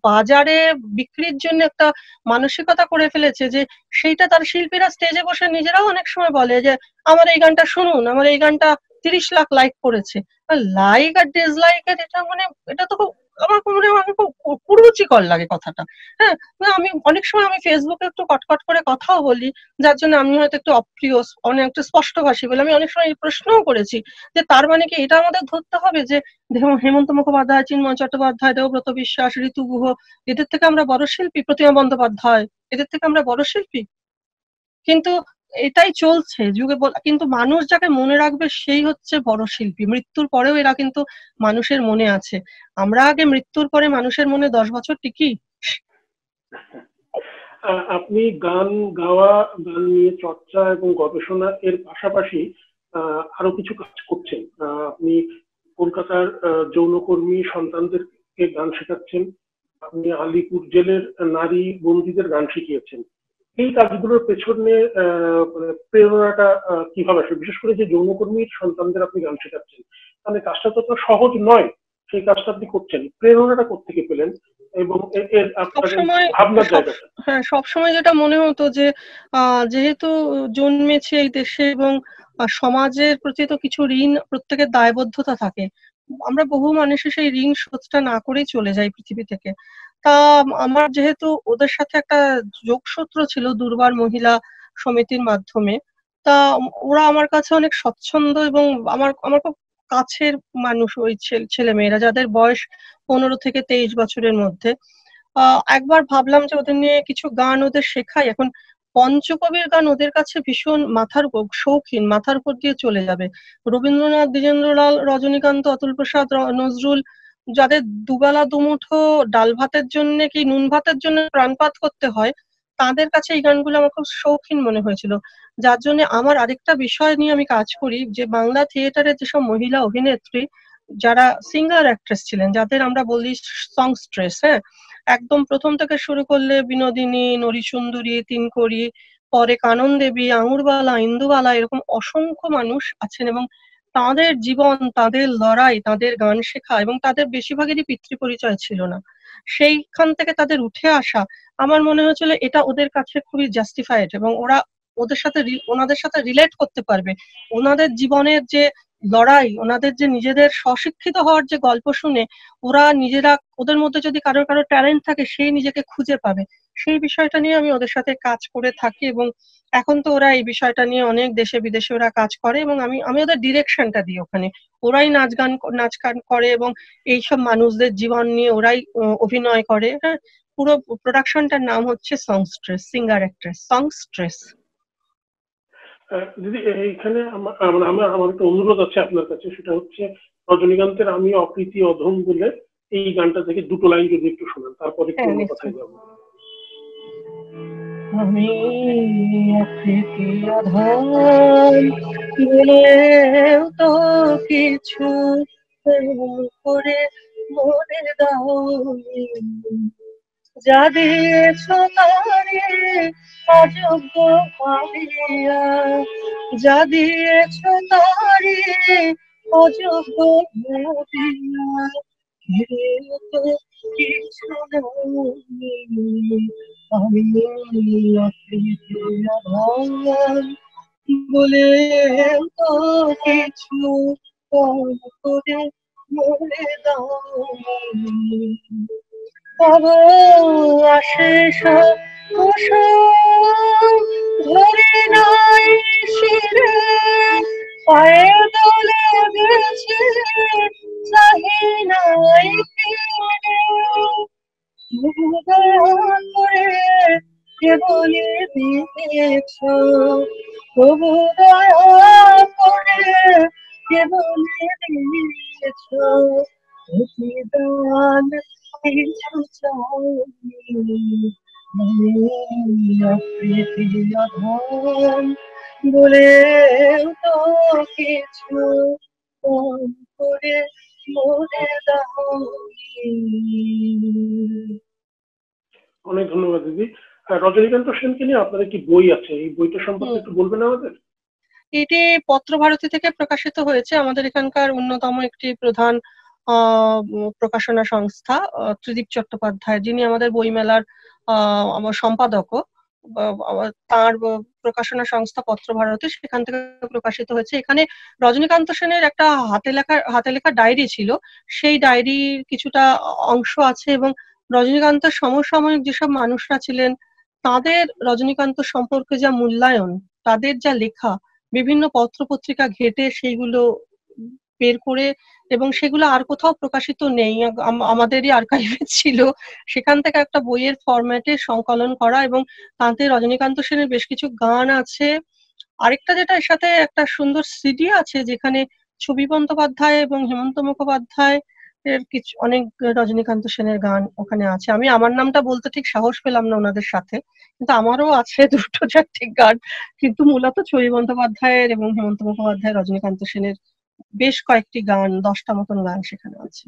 বাজারে বিক্রির জন্য একটা মানসিকতা করে ফেলেছে যে সেইটা তার শিল্পীরা স্টেজে বসে নিজেরাও অনেক সময় বলে যে আমার এই গানটা শুনুন আমার এই গানটা তিরিশ লাখ লাইক করেছে লাইক আর ডিসলাইক এর এটা মানে এটা তো খুব আমার মনে হয় রুচিকর লাগে কথাটা হ্যাঁ আমি অনেক সময় আমি ফেসবুকে একটু কটকট করে কথাও বলি যার জন্য আমি হয়তো একটু অপ্রিয় অনেক মানে একটু স্পষ্টভাষী বলে আমি অনেক সময় এই প্রশ্নও করেছি যে তার মানে কি এটা আমাদের ধরতে হবে যে হেমন্ত মুখোপাধ্যায় চিন্ময় চট্টোপাধ্যায় দেবব্রত বিশ্বাস ঋতু গুহ এদের থেকে আমরা বড় শিল্পী প্রতিমা বন্দ্যোপাধ্যায় এদের থেকে আমরা বড় শিল্পী কিন্তু এটাই চলছে যুগে কিন্তু মানুষ যাকে মনে রাখবে সেই হচ্ছে বড় শিল্পী মৃত্যুর পরেও এরা কিন্তু মানুষের মনে আছে আমরা আগে মৃত্যুর পরে মানুষের মনে দশ বছর টিকি আপনি গান গাওয়া গান নিয়ে চর্চা এবং গবেষণা এর পাশাপাশি আরো কিছু কাজ করছেন আপনি কলকাতার যৌনকর্মী সন্তানদেরকে গান শেখাচ্ছেন আপনি আলিপুর জেলের নারী বন্দীদের গান শিখিয়েছেন এই কাজগুলোর পেছনে মানে প্রেরণাটা কিভাবে আসবে বিশেষ করে যে যৌনকর্মীর সন্তানদের আপনি গান শেখাচ্ছেন তাহলে কাজটা তো সহজ নয় সেই কাজটা আপনি করছেন প্রেরণাটা কোথেকে পেলেন এবং হ্যাঁ সবসময় যেটা মনে হতো যে যেহেতু জন্মেছে এই দেশে এবং সমাজের প্রতি তো কিছু ঋণ প্রত্যেকের দায়বদ্ধতা থাকে আমরা বহু মানুষের সেই ঋণ শোধটা না করেই চলে যাই পৃথিবী থেকে তা আমার যেহেতু ওদের সাথে একটা যোগসূত্র ছিল দুর্বার মহিলা সমিতির মাধ্যমে তা ওরা আমার কাছে অনেক স্বচ্ছন্দ এবং আমার আমার খুব কাছের মানুষ ওই ছেলে মেয়েরা যাদের বয়স পনেরো থেকে তেইশ বছরের মধ্যে একবার ভাবলাম যে ওদের নিয়ে কিছু গান ওদের শেখাই এখন পঞ্চকবির গান ওদের কাছে ভীষণ মাথার শৌখিন মাথার উপর দিয়ে চলে যাবে রবীন্দ্রনাথ দ্বিজেন্দ্রলাল রজনীকান্ত অতুল প্রসাদ নজরুল যাদের দুবেলা দুমুঠো ডাল ভাতের জন্য কি নুন ভাতের জন্য প্রাণপাত করতে হয় তাদের কাছে এই গানগুলো আমার খুব শৌখিন মনে হয়েছিল যার জন্য আমার আরেকটা বিষয় নিয়ে আমি কাজ করি যে বাংলা থিয়েটারে যেসব মহিলা অভিনেত্রী যারা সিঙ্গার অ্যাক্ট্রেস ছিলেন যাদের আমরা বলি সং স্ট্রেস হ্যাঁ একদম প্রথম থেকে শুরু করলে বিনোদিনী নরিসুন্দরী তিনকড়ি পরে কানন দেবী আঙুরবালা ইন্দুবালা এরকম অসংখ্য মানুষ আছেন এবং তাদের জীবন তাদের লড়াই তাদের গান শেখা এবং তাদের বেশিরভাগেরই পিতৃ পরিচয় ছিল না সেইখান থেকে তাদের উঠে আসা আমার মনে হয়েছিল এটা ওদের কাছে খুবই জাস্টিফাইড এবং ওরা ওদের সাথে ওনাদের সাথে রিলেট করতে পারবে ওনাদের জীবনের যে লড়াই ওনাদের যে নিজেদের স্বশিক্ষিত হওয়ার যে গল্প শুনে ওরা নিজেরা ওদের মধ্যে যদি কারোর কারো ট্যালেন্ট থাকে সেই নিজেকে খুঁজে পাবে সেই বিষয়টা নিয়ে আমি ওদের সাথে কাজ করে থাকি এবং এখন তো ওরা এই বিষয়টা নিয়ে অনেক দেশে বিদেশে ওরা কাজ করে এবং আমি আমি ওদের ডিরেকশনটা দিই ওখানে ওরাই নাচ গান নাচ গান করে এবং এইসব মানুষদের জীবন নিয়ে ওরাই অভিনয় করে হ্যাঁ পুরো প্রোডাকশনটার নাম হচ্ছে সংস্ট্রেস সিঙ্গার অ্যাক্ট্রেস সংস্ট্রেস দিদি এইখানে মানে আমার আমার একটা অনুরোধ আছে আপনার কাছে সেটা হচ্ছে রজনীকান্তের আমি অপ্রীতি অধম বলে এই গানটা থেকে দুটো লাইন যদি একটু শোনান তারপরে কোন হ্যাঁ, কথায় আমি অপ্রীতি অধম বলেও তো কিছু করে মনে দাও যা দিয়েছ তারে অযোগ্য ভাবিয়া যা দিয়েছ তারে অযোগ্য ভাবিয়া বলে তো কিছু করে মরে দাও অবশেষ কুসুম ধরে নাই শিরে পায়ের দলে গেছে চাহি নাই করে কেবলে দিয়েছ প্রভু দয়া করে কেবলে দিয়েছ প্রতিদান বলে তো কিছু করে মনে অনেক ধন্যবাদ দিদি রজনীকান্ত সেনকে নিয়ে আপনাদের কি বই আছে এই বইটা সম্পর্কে একটু বলবেন আমাদের এটি পত্র ভারতী থেকে প্রকাশিত হয়েছে আমাদের এখানকার অন্যতম একটি প্রধান আহ প্রকাশনা সংস্থা ত্রিদীপ চট্টোপাধ্যায় যিনি আমাদের বইমেলার আমার সম্পাদক তার প্রকাশনা সংস্থা পত্র ভারতী সেখান থেকে প্রকাশিত হয়েছে এখানে রজনীকান্ত সেনের একটা হাতে লেখা হাতে লেখা ডায়েরি ছিল সেই ডায়েরির কিছুটা অংশ আছে এবং রজনীকান্তের সমসাময়িক যেসব মানুষরা ছিলেন তাদের রজনীকান্ত সম্পর্কে যা মূল্যায়ন তাদের যা লেখা বিভিন্ন পত্র পত্রিকা ঘেটে সেইগুলো বের করে এবং সেগুলো আর কোথাও প্রকাশিত নেই আমাদেরই আর্কাইভে ছিল সেখান থেকে একটা বইয়ের ফরম্যাটে সংকলন করা এবং তাতে রজনীকান্ত সেনের বেশ কিছু গান আছে আরেকটা যেটা এর সাথে একটা সুন্দর সিডি আছে যেখানে ছবি বন্দ্যোপাধ্যায় এবং হেমন্ত মুখোপাধ্যায় এর কিছু অনেক রজনীকান্ত সেনের গান ওখানে আছে আমি আমার নামটা বলতে ঠিক সাহস পেলাম না ওনাদের সাথে কিন্তু আমারও আছে দুটো চারটি গান কিন্তু মূলত ছবি বন্দ্যোপাধ্যায়ের এবং হেমন্ত মুখোপাধ্যায় রজনীকান্ত সেনের বেশ কয়েকটি গান দশটা মতন গান সেখানে আছে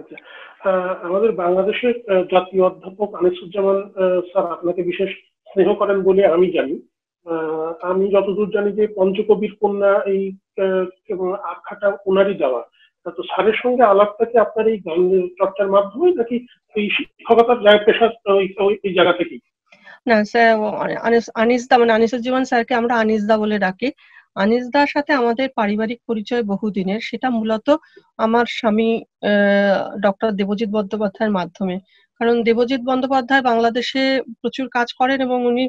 আচ্ছা। আমাদের বাংলাদেশের জাতীয় অধ্যাপক আনিসুজ্জামান স্যার আপনাকে বিশেষ স্নেহ করেন বলে আমি জানি আমি যতদূর জানি যে পঞ্চকবির কন্যা এই আখ্যাটা ওনারই দেওয়া তো স্যারের সঙ্গে আলাপটা কি আপনার এই গান চর্চার মাধ্যমে নাকি এই শিক্ষকতার জায়গা পেশা এই জায়গা থেকেই না স্যার আনিস দা মানে আনিসুজ্জামান স্যারকে আমরা আনিস দা বলে ডাকি আনিসদার সাথে আমাদের পারিবারিক পরিচয় বহুদিনের সেটা মূলত আমার স্বামী ডক্টর দেবজিৎ বন্দ্যোপাধ্যায়ের মাধ্যমে কারণ দেবজিৎ বন্দ্যোপাধ্যায় বাংলাদেশে প্রচুর কাজ করেন এবং উনি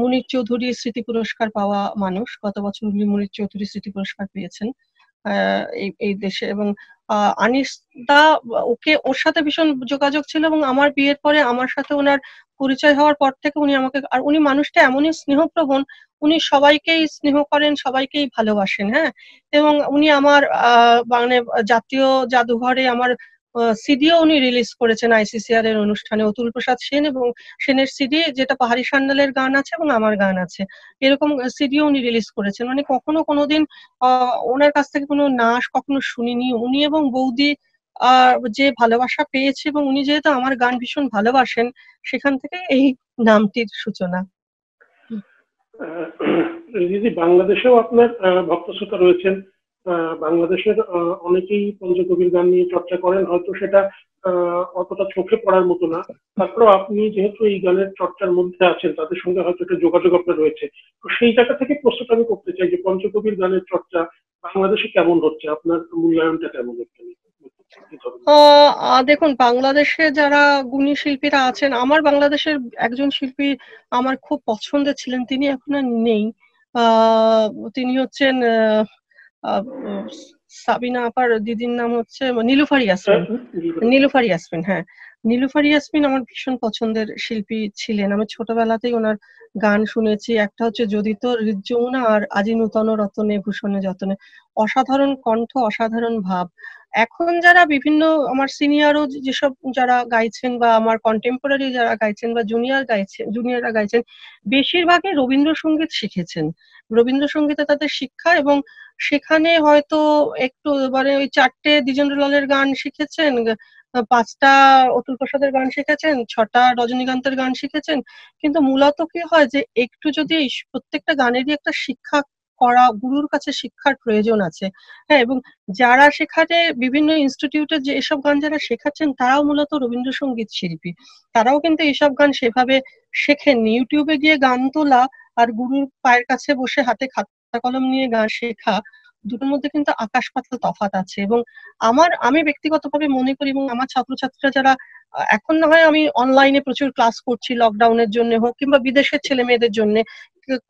মুনির চৌধুরী স্মৃতি পুরস্কার পাওয়া মানুষ গত বছর উনি মুনির চৌধুরী স্মৃতি পুরস্কার পেয়েছেন এই দেশে এবং আনিস দা ওকে ওর সাথে ভীষণ যোগাযোগ ছিল এবং আমার বিয়ের পরে আমার সাথে ওনার পরিচয় হওয়ার পর থেকে উনি আমাকে আর উনি মানুষটা এমনই স্নেহপ্রবণ উনি সবাইকেই স্নেহ করেন সবাইকেই ভালোবাসেন হ্যাঁ এবং উনি আমার মানে জাতীয় জাদুঘরে আমার সিডিও উনি রিলিজ করেছেন আইসিসিআর এর অনুষ্ঠানে অতুল প্রসাদ সেন এবং সেনের সিডি যেটা পাহাড়ি সান্ডালের গান আছে এবং আমার গান আছে এরকম সিডিও উনি রিলিজ করেছেন মানে কখনো কোনোদিন ওনার কাছ থেকে কোনো নাশ কখনো শুনিনি উনি এবং বৌদি আর যে ভালোবাসা পেয়েছে এবং উনি যেহেতু আমার গান ভীষণ ভালোবাসেন সেখান থেকে এই নামটির সূচনা দিদি বাংলাদেশেও আপনার ভক্ত শ্রোতা রয়েছেন বাংলাদেশের অনেকেই পঞ্চকবির গান নিয়ে চর্চা করেন হয়তো সেটা অতটা চোখে পড়ার মতো না তারপরেও আপনি যেহেতু এই গানের চর্চার মধ্যে আছেন তাদের সঙ্গে হয়তো একটা যোগাযোগ আপনার রয়েছে তো সেই জায়গা থেকে প্রশ্নটা আমি করতে চাই যে পঞ্চকবির গানের চর্চা বাংলাদেশে কেমন হচ্ছে আপনার মূল্যায়নটা কেমন হচ্ছে দেখুন বাংলাদেশে যারা গুণী শিল্পীরা আছেন আমার বাংলাদেশের একজন শিল্পী আমার খুব পছন্দের ছিলেন তিনি এখন আর নেই তিনি হচ্ছেন সাবিনা আপার দিদির নাম হচ্ছে নীলুফার ইয়াসমিন নীলুফার ইয়াসমিন হ্যাঁ, হ্যাঁ। নীলুফার ইয়াসমিন আমার ভীষণ পছন্দের শিল্পী ছিলেন আমি ছোটবেলাতেই ওনার গান শুনেছি একটা হচ্ছে যদি তো যমুনা আর আজি নূতন রতনে ভূষণে যতনে অসাধারণ কণ্ঠ অসাধারণ ভাব এখন যারা বিভিন্ন আমার সিনিয়রও যেসব যারা গাইছেন বা আমার কন্টেম্পোরারি যারা গাইছেন বা জুনিয়র গাইছেন জুনিয়ররা গাইছেন বেশিরভাগই রবীন্দ্রসঙ্গীত শিখেছেন রবীন্দ্রসঙ্গীতে তাদের শিক্ষা এবং সেখানে হয়তো একটু মানে ওই চারটে দ্বিজেন্দ্রলালের গান শিখেছেন পাঁচটা অতুল প্রসাদের গান শিখেছেন ছটা রজনীকান্তের গান শিখেছেন কিন্তু মূলত কি হয় যে একটু যদি প্রত্যেকটা গানেরই একটা শিক্ষা করা গুরুর কাছে শিক্ষার প্রয়োজন আছে হ্যাঁ এবং যারা সেখানে বিভিন্ন ইনস্টিটিউটে যে এসব গান যারা শেখাচ্ছেন তারাও মূলত রবীন্দ্রসঙ্গীত শিল্পী তারাও কিন্তু এইসব গান সেভাবে শেখেন ইউটিউবে গিয়ে গান তোলা আর গুরুর পায়ের কাছে বসে হাতে খাতা কলম নিয়ে গান শেখা দুটোর মধ্যে কিন্তু আকাশ পাতাল তফাত আছে এবং আমার আমি ব্যক্তিগতভাবে মনে করি এবং আমার ছাত্রছাত্রীরা যারা এখন না হয় আমি অনলাইনে প্রচুর ক্লাস করছি লকডাউনের জন্য হোক কিংবা বিদেশের ছেলে মেয়েদের জন্য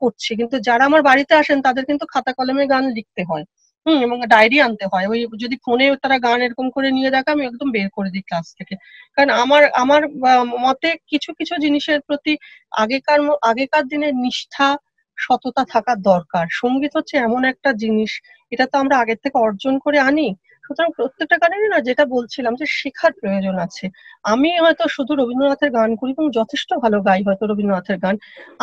করছি কিন্তু যারা আমার বাড়িতে আসেন তাদের কিন্তু খাতা কলমে গান লিখতে হয় হুম এবং ডায়েরি আনতে হয় ওই যদি ফোনে তারা গান এরকম করে নিয়ে দেখা আমি একদম বের করে দিই ক্লাস থেকে কারণ আমার আমার মতে কিছু কিছু জিনিসের প্রতি আগেকার আগেকার দিনের নিষ্ঠা সততা থাকা দরকার সঙ্গীত হচ্ছে এমন একটা জিনিস এটা তো আমরা আগের থেকে অর্জন করে আনি সুতরাং প্রত্যেকটা গানেরই না যেটা বলছিলাম যে শেখার প্রয়োজন আছে আমি হয়তো শুধু রবীন্দ্রনাথের গান করি এবং যথেষ্ট ভালো গাই হয়তো রবীন্দ্রনাথের গান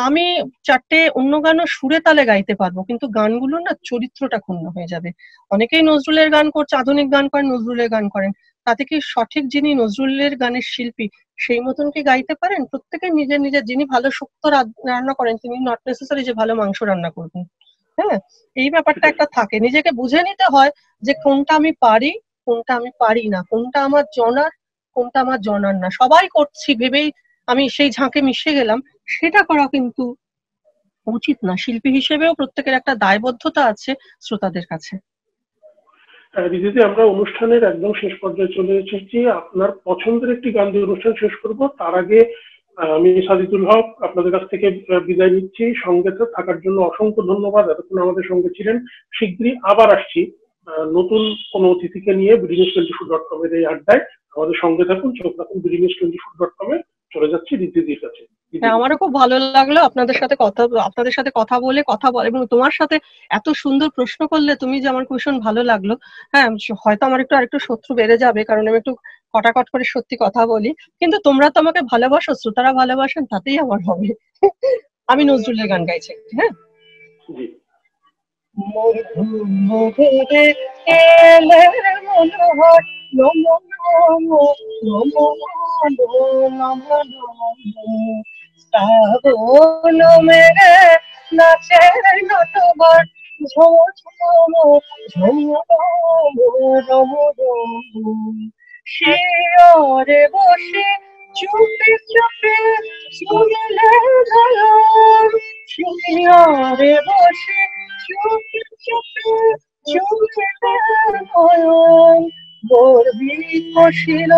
আমি চারটে অন্য গানও সুরে তালে গাইতে পারবো কিন্তু গানগুলোর না চরিত্রটা ক্ষুণ্ণ হয়ে যাবে অনেকেই নজরুলের গান করছে আধুনিক গান করেন নজরুলের গান করেন তাতে কি সঠিক যিনি নজরুলের গানের শিল্পী সেই মতন কি গাইতে পারেন প্রত্যেকে নিজের নিজের যিনি ভালো শুক্ত রান্না করেন তিনি নট নেসেসারি যে ভালো মাংস রান্না করবেন হ্যাঁ এই ব্যাপারটা একটা থাকে নিজেকে বুঝে নিতে হয় যে কোনটা আমি পারি কোনটা আমি পারি না কোনটা আমার জনার কোনটা আমার জনার না সবাই করছি ভেবেই আমি সেই ঝাঁকে মিশে গেলাম সেটা করা কিন্তু উচিত না শিল্পী হিসেবেও প্রত্যেকের একটা দায়বদ্ধতা আছে শ্রোতাদের কাছে দিদি হ্যাঁ, আমরা অনুষ্ঠানের একদম শেষ পর্যায়ে চলে এসেছি আপনার পছন্দের একটি গান দিয়ে অনুষ্ঠান শেষ করব তার আগে আমি সাজিদুল হক আপনাদের কাছ থেকে বিদায় নিচ্ছি সঙ্গে থাকার জন্য অসংখ্য ধন্যবাদ এতক্ষণ আমাদের সঙ্গে ছিলেন শীঘ্রই আবার আসছি নতুন কোনো অতিথিকে নিয়ে বিডিনিউজ টোয়েন্টি ফোর ডট এর এই আড্ডায় আমাদের সঙ্গে থাকুন চোখ রাখুন বিডিনিউজ টোয়েন্টি ফোর ডট কমে চলে যাচ্ছি দিদিদির কাছে হ্যাঁ আমারও খুব ভালো লাগলো আপনাদের সাথে কথা আপনাদের সাথে কথা বলে কথা বলে এবং তোমার সাথে এত সুন্দর প্রশ্ন করলে তুমি যে আমার ভীষণ ভালো লাগলো হ্যাঁ হয়তো আমার একটু আরেকটু শত্রু বেড়ে যাবে কারণ আমি একটু কটাকট করে সত্যি কথা বলি কিন্তু তোমরা তো আমাকে ভালোবাসো শ্রোতারা ভালোবাসেন তাতেই আমার হবে আমি নজরুলের গান গাইছি হ্যাঁ শ্রাবণ মেরে নাচের নটবার ঝম ঝম ঝম শিয়রে বসে চুপে চুপে শুনলে ঝলম শিয়রে বসে চুপে চুপে চুপে ঝলম মোর এই সুরটি কিন্তু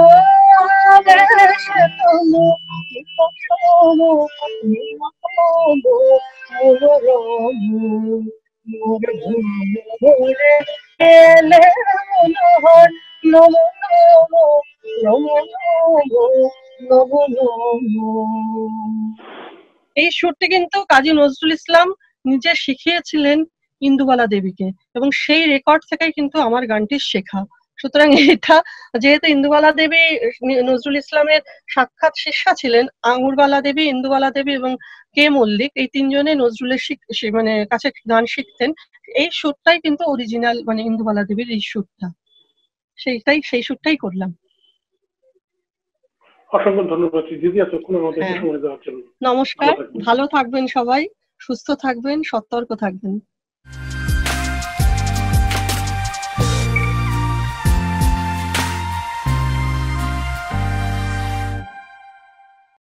কাজী নজরুল ইসলাম নিজে শিখিয়েছিলেন ইন্দুবালা দেবীকে এবং সেই রেকর্ড থেকেই কিন্তু আমার গানটি শেখা সুতরাং এটা যেহেতু ইন্দুবালা দেবী নজরুল ইসলামের সাক্ষাৎ শিষ্যা ছিলেন আঙুরবালা দেবী ইন্দুবালা দেবী এবং কে মল্লিক এই তিনজনে নজরুলের মানে কাছে গান শিখতেন এই সুরটাই কিন্তু অরিজিনাল মানে ইন্দুবালা দেবীর এই সুরটা সেইটাই সেই সুরটাই করলাম হ্যাঁ। নমস্কার ভালো থাকবেন সবাই সুস্থ থাকবেন সতর্ক থাকবেন